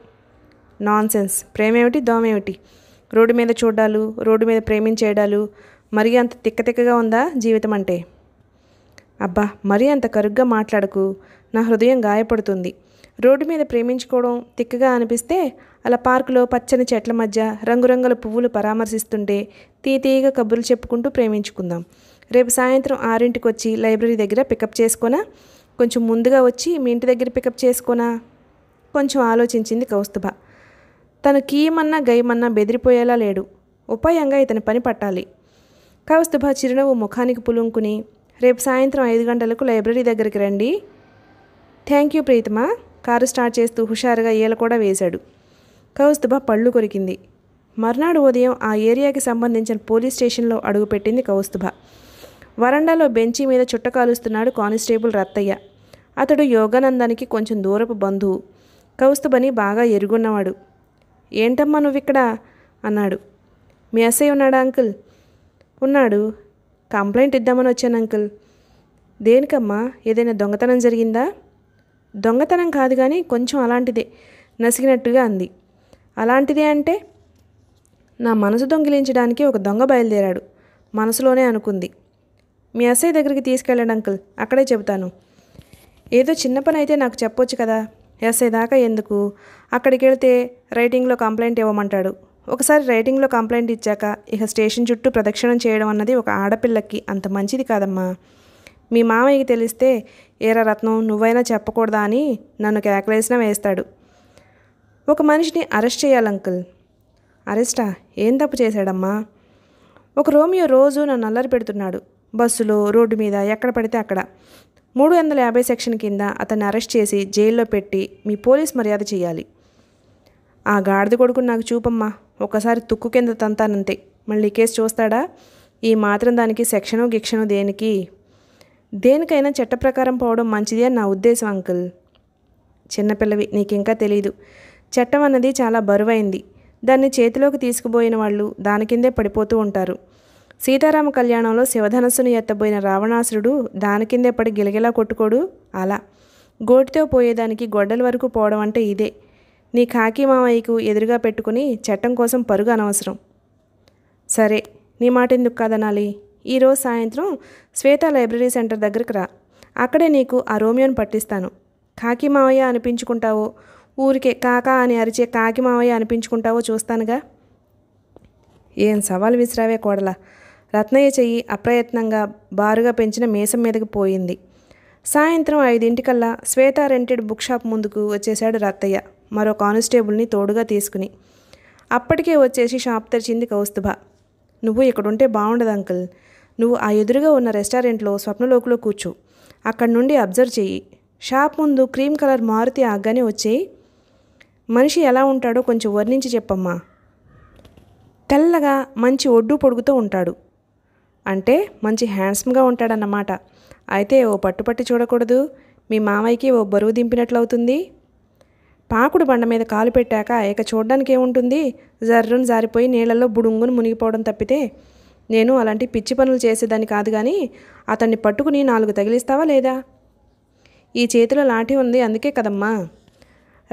నాన్ సెన్స్ ప్రేమేమిటి దోమేమిటి రోడ్డు మీద చూడాలు రోడ్డు మీద ప్రేమించేయడాలు మరీ అంత తిక్క తిక్కగా ఉందా జీవితం అంటే అబ్బా మరీ అంత కరుగ్గా మాట్లాడకు నా హృదయం గాయపడుతుంది రోడ్డు మీద ప్రేమించుకోవడం తిక్కగా అనిపిస్తే అలా పార్కులో పచ్చని చెట్ల మధ్య రంగురంగుల పువ్వులు పరామర్శిస్తుంటే తీయగా కబుర్లు చెప్పుకుంటూ ప్రేమించుకుందాం రేపు సాయంత్రం ఆరింటికి వచ్చి లైబ్రరీ దగ్గర పికప్ చేసుకోనా కొంచెం ముందుగా వచ్చి మీ ఇంటి దగ్గర పికప్ చేసుకోనా కొంచెం ఆలోచించింది కౌస్తుభ తను కీయమన్నా గయమన్నా బెదిరిపోయేలా లేడు ఉపాయంగా ఇతని పని పట్టాలి కౌస్తుభ చిరునవ్వు ముఖానికి పులుంకుని రేపు సాయంత్రం ఐదు గంటలకు లైబ్రరీ దగ్గరికి రండి థ్యాంక్ యూ ప్రీతమా కారు స్టార్ట్ చేస్తూ హుషారుగా ఈల కూడా వేశాడు కౌస్తుభ పళ్ళు కొరికింది మర్నాడు ఉదయం ఆ ఏరియాకి సంబంధించిన పోలీస్ స్టేషన్లో అడుగుపెట్టింది కౌస్తుభ వరండాలో బెంచి మీద చుట్ట కాలుస్తున్నాడు కానిస్టేబుల్ రత్తయ్య అతడు యోగానందానికి కొంచెం దూరపు బంధువు కౌస్తుభని బాగా ఎరుగున్నవాడు ఏంటమ్మా నువ్విక్కడ అన్నాడు మీ అసై ఉన్నాడా అంకుల్ ఉన్నాడు కంప్లైంట్ ఇద్దామని వచ్చాను అంకుల్ దేనికమ్మా ఏదైనా దొంగతనం జరిగిందా దొంగతనం కాదు కానీ కొంచెం అలాంటిదే నసిగినట్టుగా అంది అలాంటిదే అంటే నా మనసు దొంగిలించడానికి ఒక దొంగ బయలుదేరాడు మనసులోనే అనుకుంది మీ అస్సయ్య దగ్గరికి తీసుకెళ్ళండి అంకుల్ అక్కడే చెబుతాను ఏదో చిన్న పని అయితే నాకు చెప్పొచ్చు కదా ఎస్ఐ దాకా ఎందుకు అక్కడికి వెళ్తే రైటింగ్లో కంప్లైంట్ ఇవ్వమంటాడు ఒకసారి రైటింగ్లో కంప్లైంట్ ఇచ్చాక ఇక స్టేషన్ చుట్టూ ప్రదక్షిణం చేయడం అన్నది ఒక ఆడపిల్లకి అంత మంచిది కాదమ్మా మీ మామయ్యకి తెలిస్తే ఏరా రత్నం నువ్వైనా చెప్పకూడదా అని నన్ను కేకలేసిన వేస్తాడు ఒక మనిషిని అరెస్ట్ చేయాలి అంకుల్ అరెస్టా ఏం తప్పు చేశాడమ్మా ఒక రోమియో రోజు నన్ను అల్లరి పెడుతున్నాడు బస్సులో రోడ్డు మీద ఎక్కడ పడితే అక్కడ మూడు వందల యాభై సెక్షన్ కింద అతన్ని అరెస్ట్ చేసి జైల్లో పెట్టి మీ పోలీస్ మర్యాద చేయాలి ఆ గాడిద కొడుకు నాకు చూపమ్మా ఒకసారి తుక్కు కింద తంతానంతే మళ్ళీ కేసు చూస్తాడా ఈ మాత్రం దానికి సెక్షను గిక్షను దేనికి దేనికైనా చట్ట ప్రకారం పోవడం మంచిది అని నా ఉద్దేశం అంకుల్ చిన్నపిల్లవి నీకింకా తెలీదు చట్టం అన్నది చాలా బరువైంది దాన్ని చేతిలోకి తీసుకుపోయిన వాళ్ళు దాని కిందే పడిపోతూ ఉంటారు సీతారామ కళ్యాణంలో శివధనస్సును ఎత్తబోయిన రావణాసురుడు దాని కిందే పడి గిలగిలా కొట్టుకోడు అలా గోటితో పోయేదానికి గొడ్డల వరకు పోవడం అంటే ఇదే నీ కాకి మామయ్యకు ఎదురుగా పెట్టుకుని చట్టం కోసం పరుగు అనవసరం సరే నీ మాట ఎందుకు కాదనాలి ఈరోజు సాయంత్రం శ్వేత లైబ్రరీ సెంటర్ దగ్గరకు రా అక్కడే నీకు ఆ రోమియోను పట్టిస్తాను కాకి మావయ్య అనిపించుకుంటావో ఊరికే కాకా అని అరిచే కాకి మావయ్య అనిపించుకుంటావో చూస్తానుగా ఏం సవాల్ విసిరావే కోడల రత్నయ్య చెయ్యి అప్రయత్నంగా బారుగా పెంచిన మీసం మీదకి పోయింది సాయంత్రం ఐదింటికల్లా శ్వేత రెంటెడ్ బుక్ షాప్ ముందుకు వచ్చేశాడు రత్తయ్య మరో కానిస్టేబుల్ని తోడుగా తీసుకుని అప్పటికే వచ్చేసి షాప్ తెరిచింది కౌస్తుభ నువ్వు ఇక్కడుంటే బాగుండదు అంకుల్ నువ్వు ఆ ఎదురుగా ఉన్న రెస్టారెంట్లో స్వప్నలోకులో కూర్చో అక్కడి నుండి అబ్జర్వ్ చెయ్యి షాప్ ముందు క్రీమ్ కలర్ మారుతి ఆగ్గానే వచ్చేయి మనిషి ఎలా ఉంటాడో కొంచెం వర్ణించి చెప్పమ్మా తెల్లగా మంచి ఒడ్డు పొడుగుతో ఉంటాడు అంటే మంచి హ్యాండ్సమ్గా ఉంటాడన్నమాట అయితే ఓ పట్టుపట్టి చూడకూడదు మీ మామయ్యకి ఓ బరువు దింపినట్లు అవుతుంది పాకుడు బండ మీద కాలు పెట్టాక ఇక చూడడానికి ఏముంటుంది జర్రును జారిపోయి నీళ్ళల్లో బుడుంగును మునిగిపోవడం తప్పితే నేను అలాంటి పిచ్చి పనులు చేసేదాన్ని కాదు కానీ అతన్ని పట్టుకుని నాలుగు తగిలిస్తావా లేదా ఈ చేతిలో లాఠీ ఉంది అందుకే కదమ్మా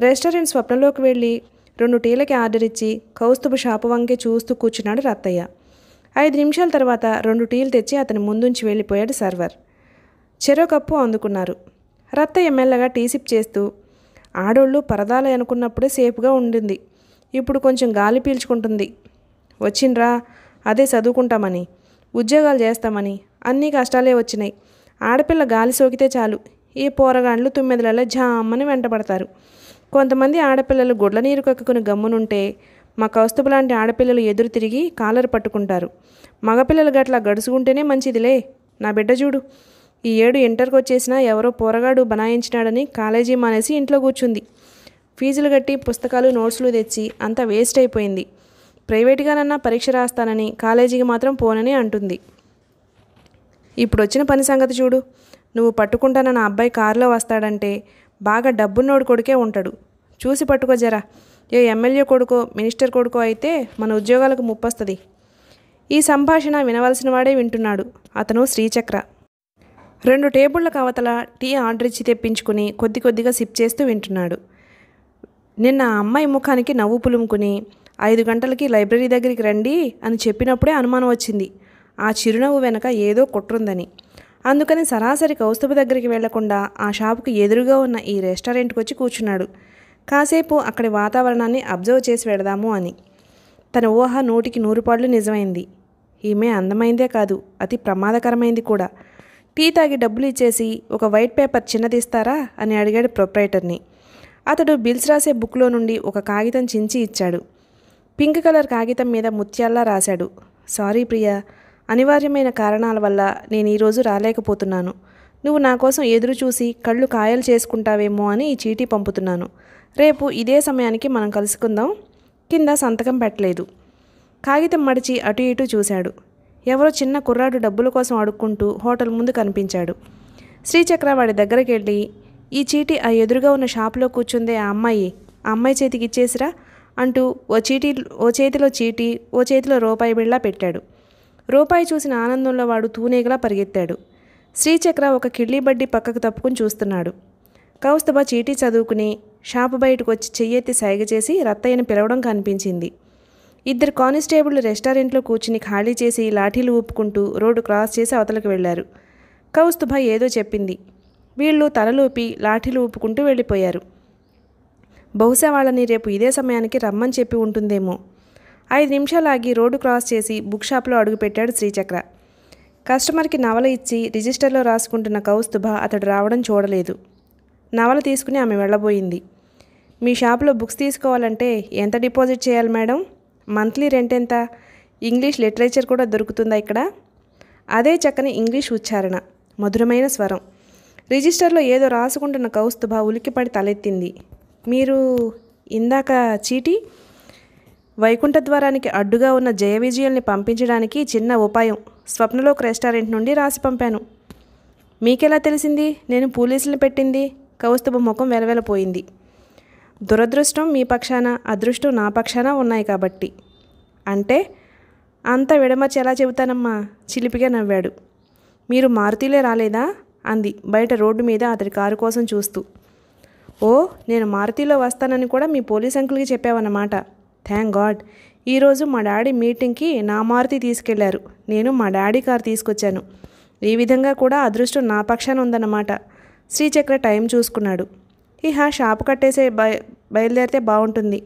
రెస్టారెంట్ స్వప్నంలోకి వెళ్ళి రెండు టీలకి ఆర్డర్ ఇచ్చి కౌస్తుభ షాపు వంకే చూస్తూ కూర్చున్నాడు రత్తయ్య ఐదు నిమిషాల తర్వాత రెండు టీలు తెచ్చి అతని ముందుంచి వెళ్ళిపోయాడు సర్వర్ చెరో కప్పు అందుకున్నారు రత్తయ్య మెల్లగా టీసిప్ చేస్తూ ఆడోళ్ళు పరదాలు అనుకున్నప్పుడే సేఫ్గా ఉండింది ఇప్పుడు కొంచెం గాలి పీల్చుకుంటుంది వచ్చిండ్రా అదే చదువుకుంటామని ఉద్యోగాలు చేస్తామని అన్నీ కష్టాలే వచ్చినాయి ఆడపిల్ల గాలి సోకితే చాలు ఈ పోరగాండ్లు తొమ్మిదిలలో జామ్మని వెంటబడతారు కొంతమంది ఆడపిల్లలు గుడ్ల నీరు కక్కుకుని గమ్మునుంటే మా కౌస్తుభ లాంటి ఆడపిల్లలు ఎదురు తిరిగి కాలర్ పట్టుకుంటారు మగపిల్లలు గట్లా గడుచుకుంటేనే మంచిదిలే నా బిడ్డ చూడు ఈ ఏడు ఇంటర్కి వచ్చేసినా ఎవరో పోరగాడు బనాయించినాడని కాలేజీ మానేసి ఇంట్లో కూర్చుంది ఫీజులు కట్టి పుస్తకాలు నోట్స్లు తెచ్చి అంతా వేస్ట్ అయిపోయింది ప్రైవేటుగానన్నా పరీక్ష రాస్తానని కాలేజీకి మాత్రం పోనని అంటుంది ఇప్పుడు వచ్చిన పని సంగతి చూడు నువ్వు పట్టుకుంటానన్న అబ్బాయి కారులో వస్తాడంటే బాగా డబ్బున్నోడు కొడుకే ఉంటాడు చూసి పట్టుకో జరా ఏ ఎమ్మెల్యే కొడుకో మినిస్టర్ కొడుకో అయితే మన ఉద్యోగాలకు ముప్పొస్తుంది ఈ సంభాషణ వినవలసిన వాడే వింటున్నాడు అతను శ్రీచక్ర రెండు టేబుళ్ల కవతల టీ ఆర్డర్ ఇచ్చి తెప్పించుకుని కొద్ది కొద్దిగా సిప్ చేస్తూ వింటున్నాడు నిన్న అమ్మాయి ముఖానికి నవ్వు పులుముకుని ఐదు గంటలకి లైబ్రరీ దగ్గరికి రండి అని చెప్పినప్పుడే అనుమానం వచ్చింది ఆ చిరునవ్వు వెనక ఏదో కుట్రుందని అందుకని సరాసరి కౌస్తుభ దగ్గరికి వెళ్లకుండా ఆ షాపుకు ఎదురుగా ఉన్న ఈ రెస్టారెంట్కి వచ్చి కూర్చున్నాడు కాసేపు అక్కడి వాతావరణాన్ని అబ్జర్వ్ చేసి వెడదాము అని తన ఊహ నూటికి పాళ్ళు నిజమైంది ఈమె అందమైందే కాదు అతి ప్రమాదకరమైంది కూడా టీ తాగి డబ్బులు ఇచ్చేసి ఒక వైట్ పేపర్ చిన్నదిస్తారా అని అడిగాడు ప్రొపరేటర్ని అతడు బిల్స్ రాసే బుక్లో నుండి ఒక కాగితం చించి ఇచ్చాడు పింక్ కలర్ కాగితం మీద ముత్యాల్లా రాశాడు సారీ ప్రియా అనివార్యమైన కారణాల వల్ల నేను ఈరోజు రాలేకపోతున్నాను నువ్వు నా కోసం ఎదురు చూసి కళ్ళు కాయలు చేసుకుంటావేమో అని ఈ చీటీ పంపుతున్నాను రేపు ఇదే సమయానికి మనం కలుసుకుందాం కింద సంతకం పెట్టలేదు కాగితం మడిచి అటు ఇటు చూశాడు ఎవరో చిన్న కుర్రాడు డబ్బుల కోసం అడుక్కుంటూ హోటల్ ముందు కనిపించాడు శ్రీచక్ర వాడి దగ్గరికి వెళ్ళి ఈ చీటీ ఆ ఎదురుగా ఉన్న షాప్లో కూర్చుందే ఆ అమ్మాయి ఆ అమ్మాయి చేతికి ఇచ్చేసిరా అంటూ ఓ చీటీ ఓ చేతిలో చీటీ ఓ చేతిలో రూపాయి బిళ్ళ పెట్టాడు రూపాయి చూసిన ఆనందంలో వాడు తూనేగలా పరిగెత్తాడు శ్రీచక్ర ఒక కిళ్ళీ బడ్డి పక్కకు తప్పుకుని చూస్తున్నాడు కౌస్తభ చీటీ చదువుకుని షాపు బయటకు వచ్చి చెయ్యెత్తి సైగ చేసి రత్తయ్యను పిలవడం కనిపించింది ఇద్దరు కానిస్టేబుల్ రెస్టారెంట్లో కూర్చుని ఖాళీ చేసి లాఠీలు ఊపుకుంటూ రోడ్డు క్రాస్ చేసి అవతలకు వెళ్లారు కౌస్తుభ ఏదో చెప్పింది వీళ్ళు తలలూపి లాఠీలు ఊపుకుంటూ వెళ్ళిపోయారు బహుశా వాళ్ళని రేపు ఇదే సమయానికి రమ్మని చెప్పి ఉంటుందేమో ఐదు నిమిషాలు ఆగి రోడ్డు క్రాస్ చేసి బుక్ షాప్లో అడుగుపెట్టాడు శ్రీచక్ర కస్టమర్కి నవల ఇచ్చి రిజిస్టర్లో రాసుకుంటున్న కౌస్తుభ అతడు రావడం చూడలేదు నవల తీసుకుని ఆమె వెళ్ళబోయింది మీ షాప్లో బుక్స్ తీసుకోవాలంటే ఎంత డిపాజిట్ చేయాలి మేడం మంత్లీ రెంట్ ఎంత ఇంగ్లీష్ లిటరేచర్ కూడా దొరుకుతుందా ఇక్కడ అదే చక్కని ఇంగ్లీష్ ఉచ్చారణ మధురమైన స్వరం రిజిస్టర్లో ఏదో రాసుకుంటున్న కౌస్తుభ ఉలిక్కిపడి తలెత్తింది మీరు ఇందాక చీటీ వైకుంఠ ద్వారానికి అడ్డుగా ఉన్న జయ విజయుల్ని పంపించడానికి చిన్న ఉపాయం స్వప్నలోక్ రెస్టారెంట్ నుండి రాసి పంపాను మీకెలా తెలిసింది నేను పోలీసులను పెట్టింది కౌస్తుభ ముఖం వెలవెలపోయింది దురదృష్టం మీ పక్షాన అదృష్టం నా పక్షాన ఉన్నాయి కాబట్టి అంటే అంత విడమర్చి ఎలా చెబుతానమ్మా చిలిపిగా నవ్వాడు మీరు మారుతీలే రాలేదా అంది బయట రోడ్డు మీద అతడి కారు కోసం చూస్తూ ఓ నేను మారుతీలో వస్తానని కూడా మీ పోలీస్ అంకుల్కి చెప్పావన్నమాట థ్యాంక్ గాడ్ ఈరోజు మా డాడీ మీటింగ్కి నా మారుతి తీసుకెళ్లారు నేను మా డాడీ కారు తీసుకొచ్చాను ఈ విధంగా కూడా అదృష్టం నా పక్షాన ఉందన్నమాట శ్రీచక్ర టైం చూసుకున్నాడు ఇహ షాపు కట్టేసే బయ బయలుదేరితే బాగుంటుంది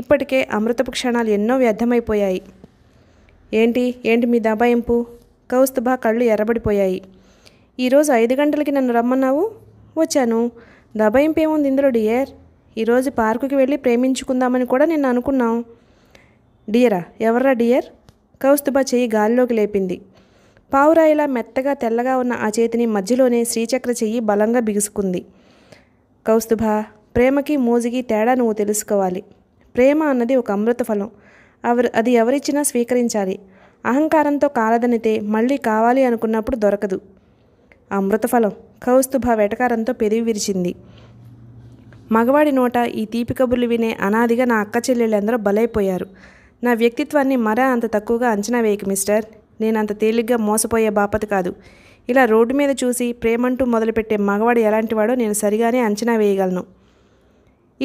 ఇప్పటికే అమృతపు క్షణాలు ఎన్నో వ్యర్థమైపోయాయి ఏంటి ఏంటి మీ దబాయింపు కౌస్తుభా కళ్ళు ఎర్రబడిపోయాయి ఈరోజు ఐదు గంటలకి నన్ను రమ్మన్నావు వచ్చాను దబాయింపు ఏముంది ఇందులో డియర్ ఈరోజు పార్కుకి వెళ్ళి ప్రేమించుకుందామని కూడా నేను అనుకున్నాం డియరా ఎవర్రా డియర్ కౌస్తుబా చెయ్యి గాలిలోకి లేపింది పావురాయిలా మెత్తగా తెల్లగా ఉన్న ఆ చేతిని మధ్యలోనే శ్రీచక్ర చెయ్యి బలంగా బిగుసుకుంది కౌస్తుభా ప్రేమకి మోజుకి తేడా నువ్వు తెలుసుకోవాలి ప్రేమ అన్నది ఒక అమృత ఫలం అవరు అది ఎవరిచ్చినా స్వీకరించాలి అహంకారంతో కాలదనితే మళ్ళీ కావాలి అనుకున్నప్పుడు దొరకదు అమృతఫలం కౌస్తుభ వెటకారంతో పెరిగి విరిచింది మగవాడి నోట ఈ తీపి కబుర్లు వినే అనాదిగా నా అక్క చెల్లెళ్ళందరూ బలైపోయారు నా వ్యక్తిత్వాన్ని మరా అంత తక్కువగా అంచనా వేయకు మిస్టర్ నేను అంత తేలిగ్గా మోసపోయే బాపత కాదు ఇలా రోడ్డు మీద చూసి ప్రేమంటూ మొదలుపెట్టే మగవాడు ఎలాంటివాడో నేను సరిగానే అంచనా వేయగలను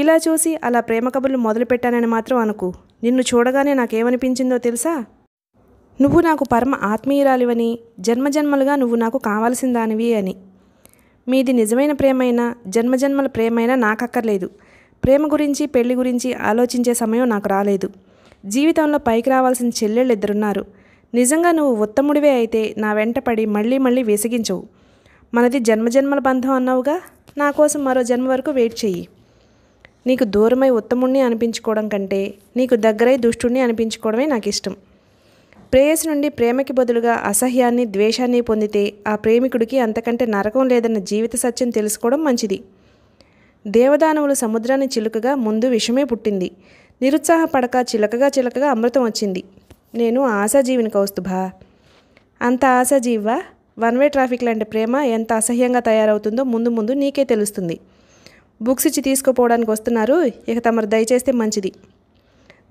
ఇలా చూసి అలా ప్రేమ కబుర్లు మొదలుపెట్టానని మాత్రం అనుకు నిన్ను చూడగానే నాకేమనిపించిందో తెలుసా నువ్వు నాకు పరమ ఆత్మీయురాలివని జన్మజన్మలుగా నువ్వు నాకు కావాల్సిందానివి అని మీది నిజమైన ప్రేమైనా జన్మజన్మల ప్రేమైనా నాకక్కర్లేదు ప్రేమ గురించి పెళ్లి గురించి ఆలోచించే సమయం నాకు రాలేదు జీవితంలో పైకి రావాల్సిన చెల్లెళ్ళు ఇద్దరున్నారు నిజంగా నువ్వు ఉత్తముడివే అయితే నా వెంట పడి మళ్ళీ మళ్ళీ వేసగించవు మనది జన్మజన్మల బంధం అన్నావుగా నా కోసం మరో జన్మ వరకు వెయిట్ చెయ్యి నీకు దూరమై ఉత్తముణ్ణి అనిపించుకోవడం కంటే నీకు దగ్గరై దుష్టుణ్ణి అనిపించుకోవడమే నాకు ఇష్టం ప్రేయసి నుండి ప్రేమకి బదులుగా అసహ్యాన్ని ద్వేషాన్ని పొందితే ఆ ప్రేమికుడికి అంతకంటే నరకం లేదన్న జీవిత సత్యం తెలుసుకోవడం మంచిది దేవదానవులు సముద్రాన్ని చిలుకగా ముందు విషమే పుట్టింది నిరుత్సాహపడక చిలకగా చిలకగా అమృతం వచ్చింది నేను ఆశాజీవిని కౌస్తుభా అంత ఆశాజీవా వన్ వే ట్రాఫిక్ లాంటి ప్రేమ ఎంత అసహ్యంగా తయారవుతుందో ముందు ముందు నీకే తెలుస్తుంది బుక్స్ ఇచ్చి తీసుకుపోవడానికి వస్తున్నారు ఇక తమరు దయచేస్తే మంచిది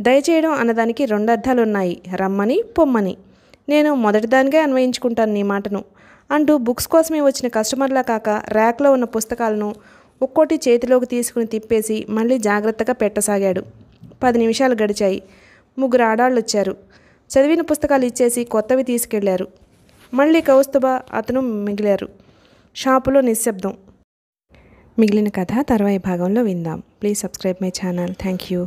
దయచేయడం అన్నదానికి రెండు అర్థాలు ఉన్నాయి రమ్మని పొమ్మని నేను మొదటిదానిగా అన్వయించుకుంటాను నీ మాటను అంటూ బుక్స్ కోసమే వచ్చిన కస్టమర్లా కాక ర్యాక్లో ఉన్న పుస్తకాలను ఒక్కోటి చేతిలోకి తీసుకుని తిప్పేసి మళ్ళీ జాగ్రత్తగా పెట్టసాగాడు పది నిమిషాలు గడిచాయి ముగ్గురు ఆడాళ్ళు వచ్చారు చదివిన పుస్తకాలు ఇచ్చేసి కొత్తవి తీసుకెళ్లారు మళ్ళీ కౌస్తుభ అతను మిగిలారు షాపులో నిశ్శబ్దం మిగిలిన కథ తర్వాయి భాగంలో విందాం please subscribe my channel thank you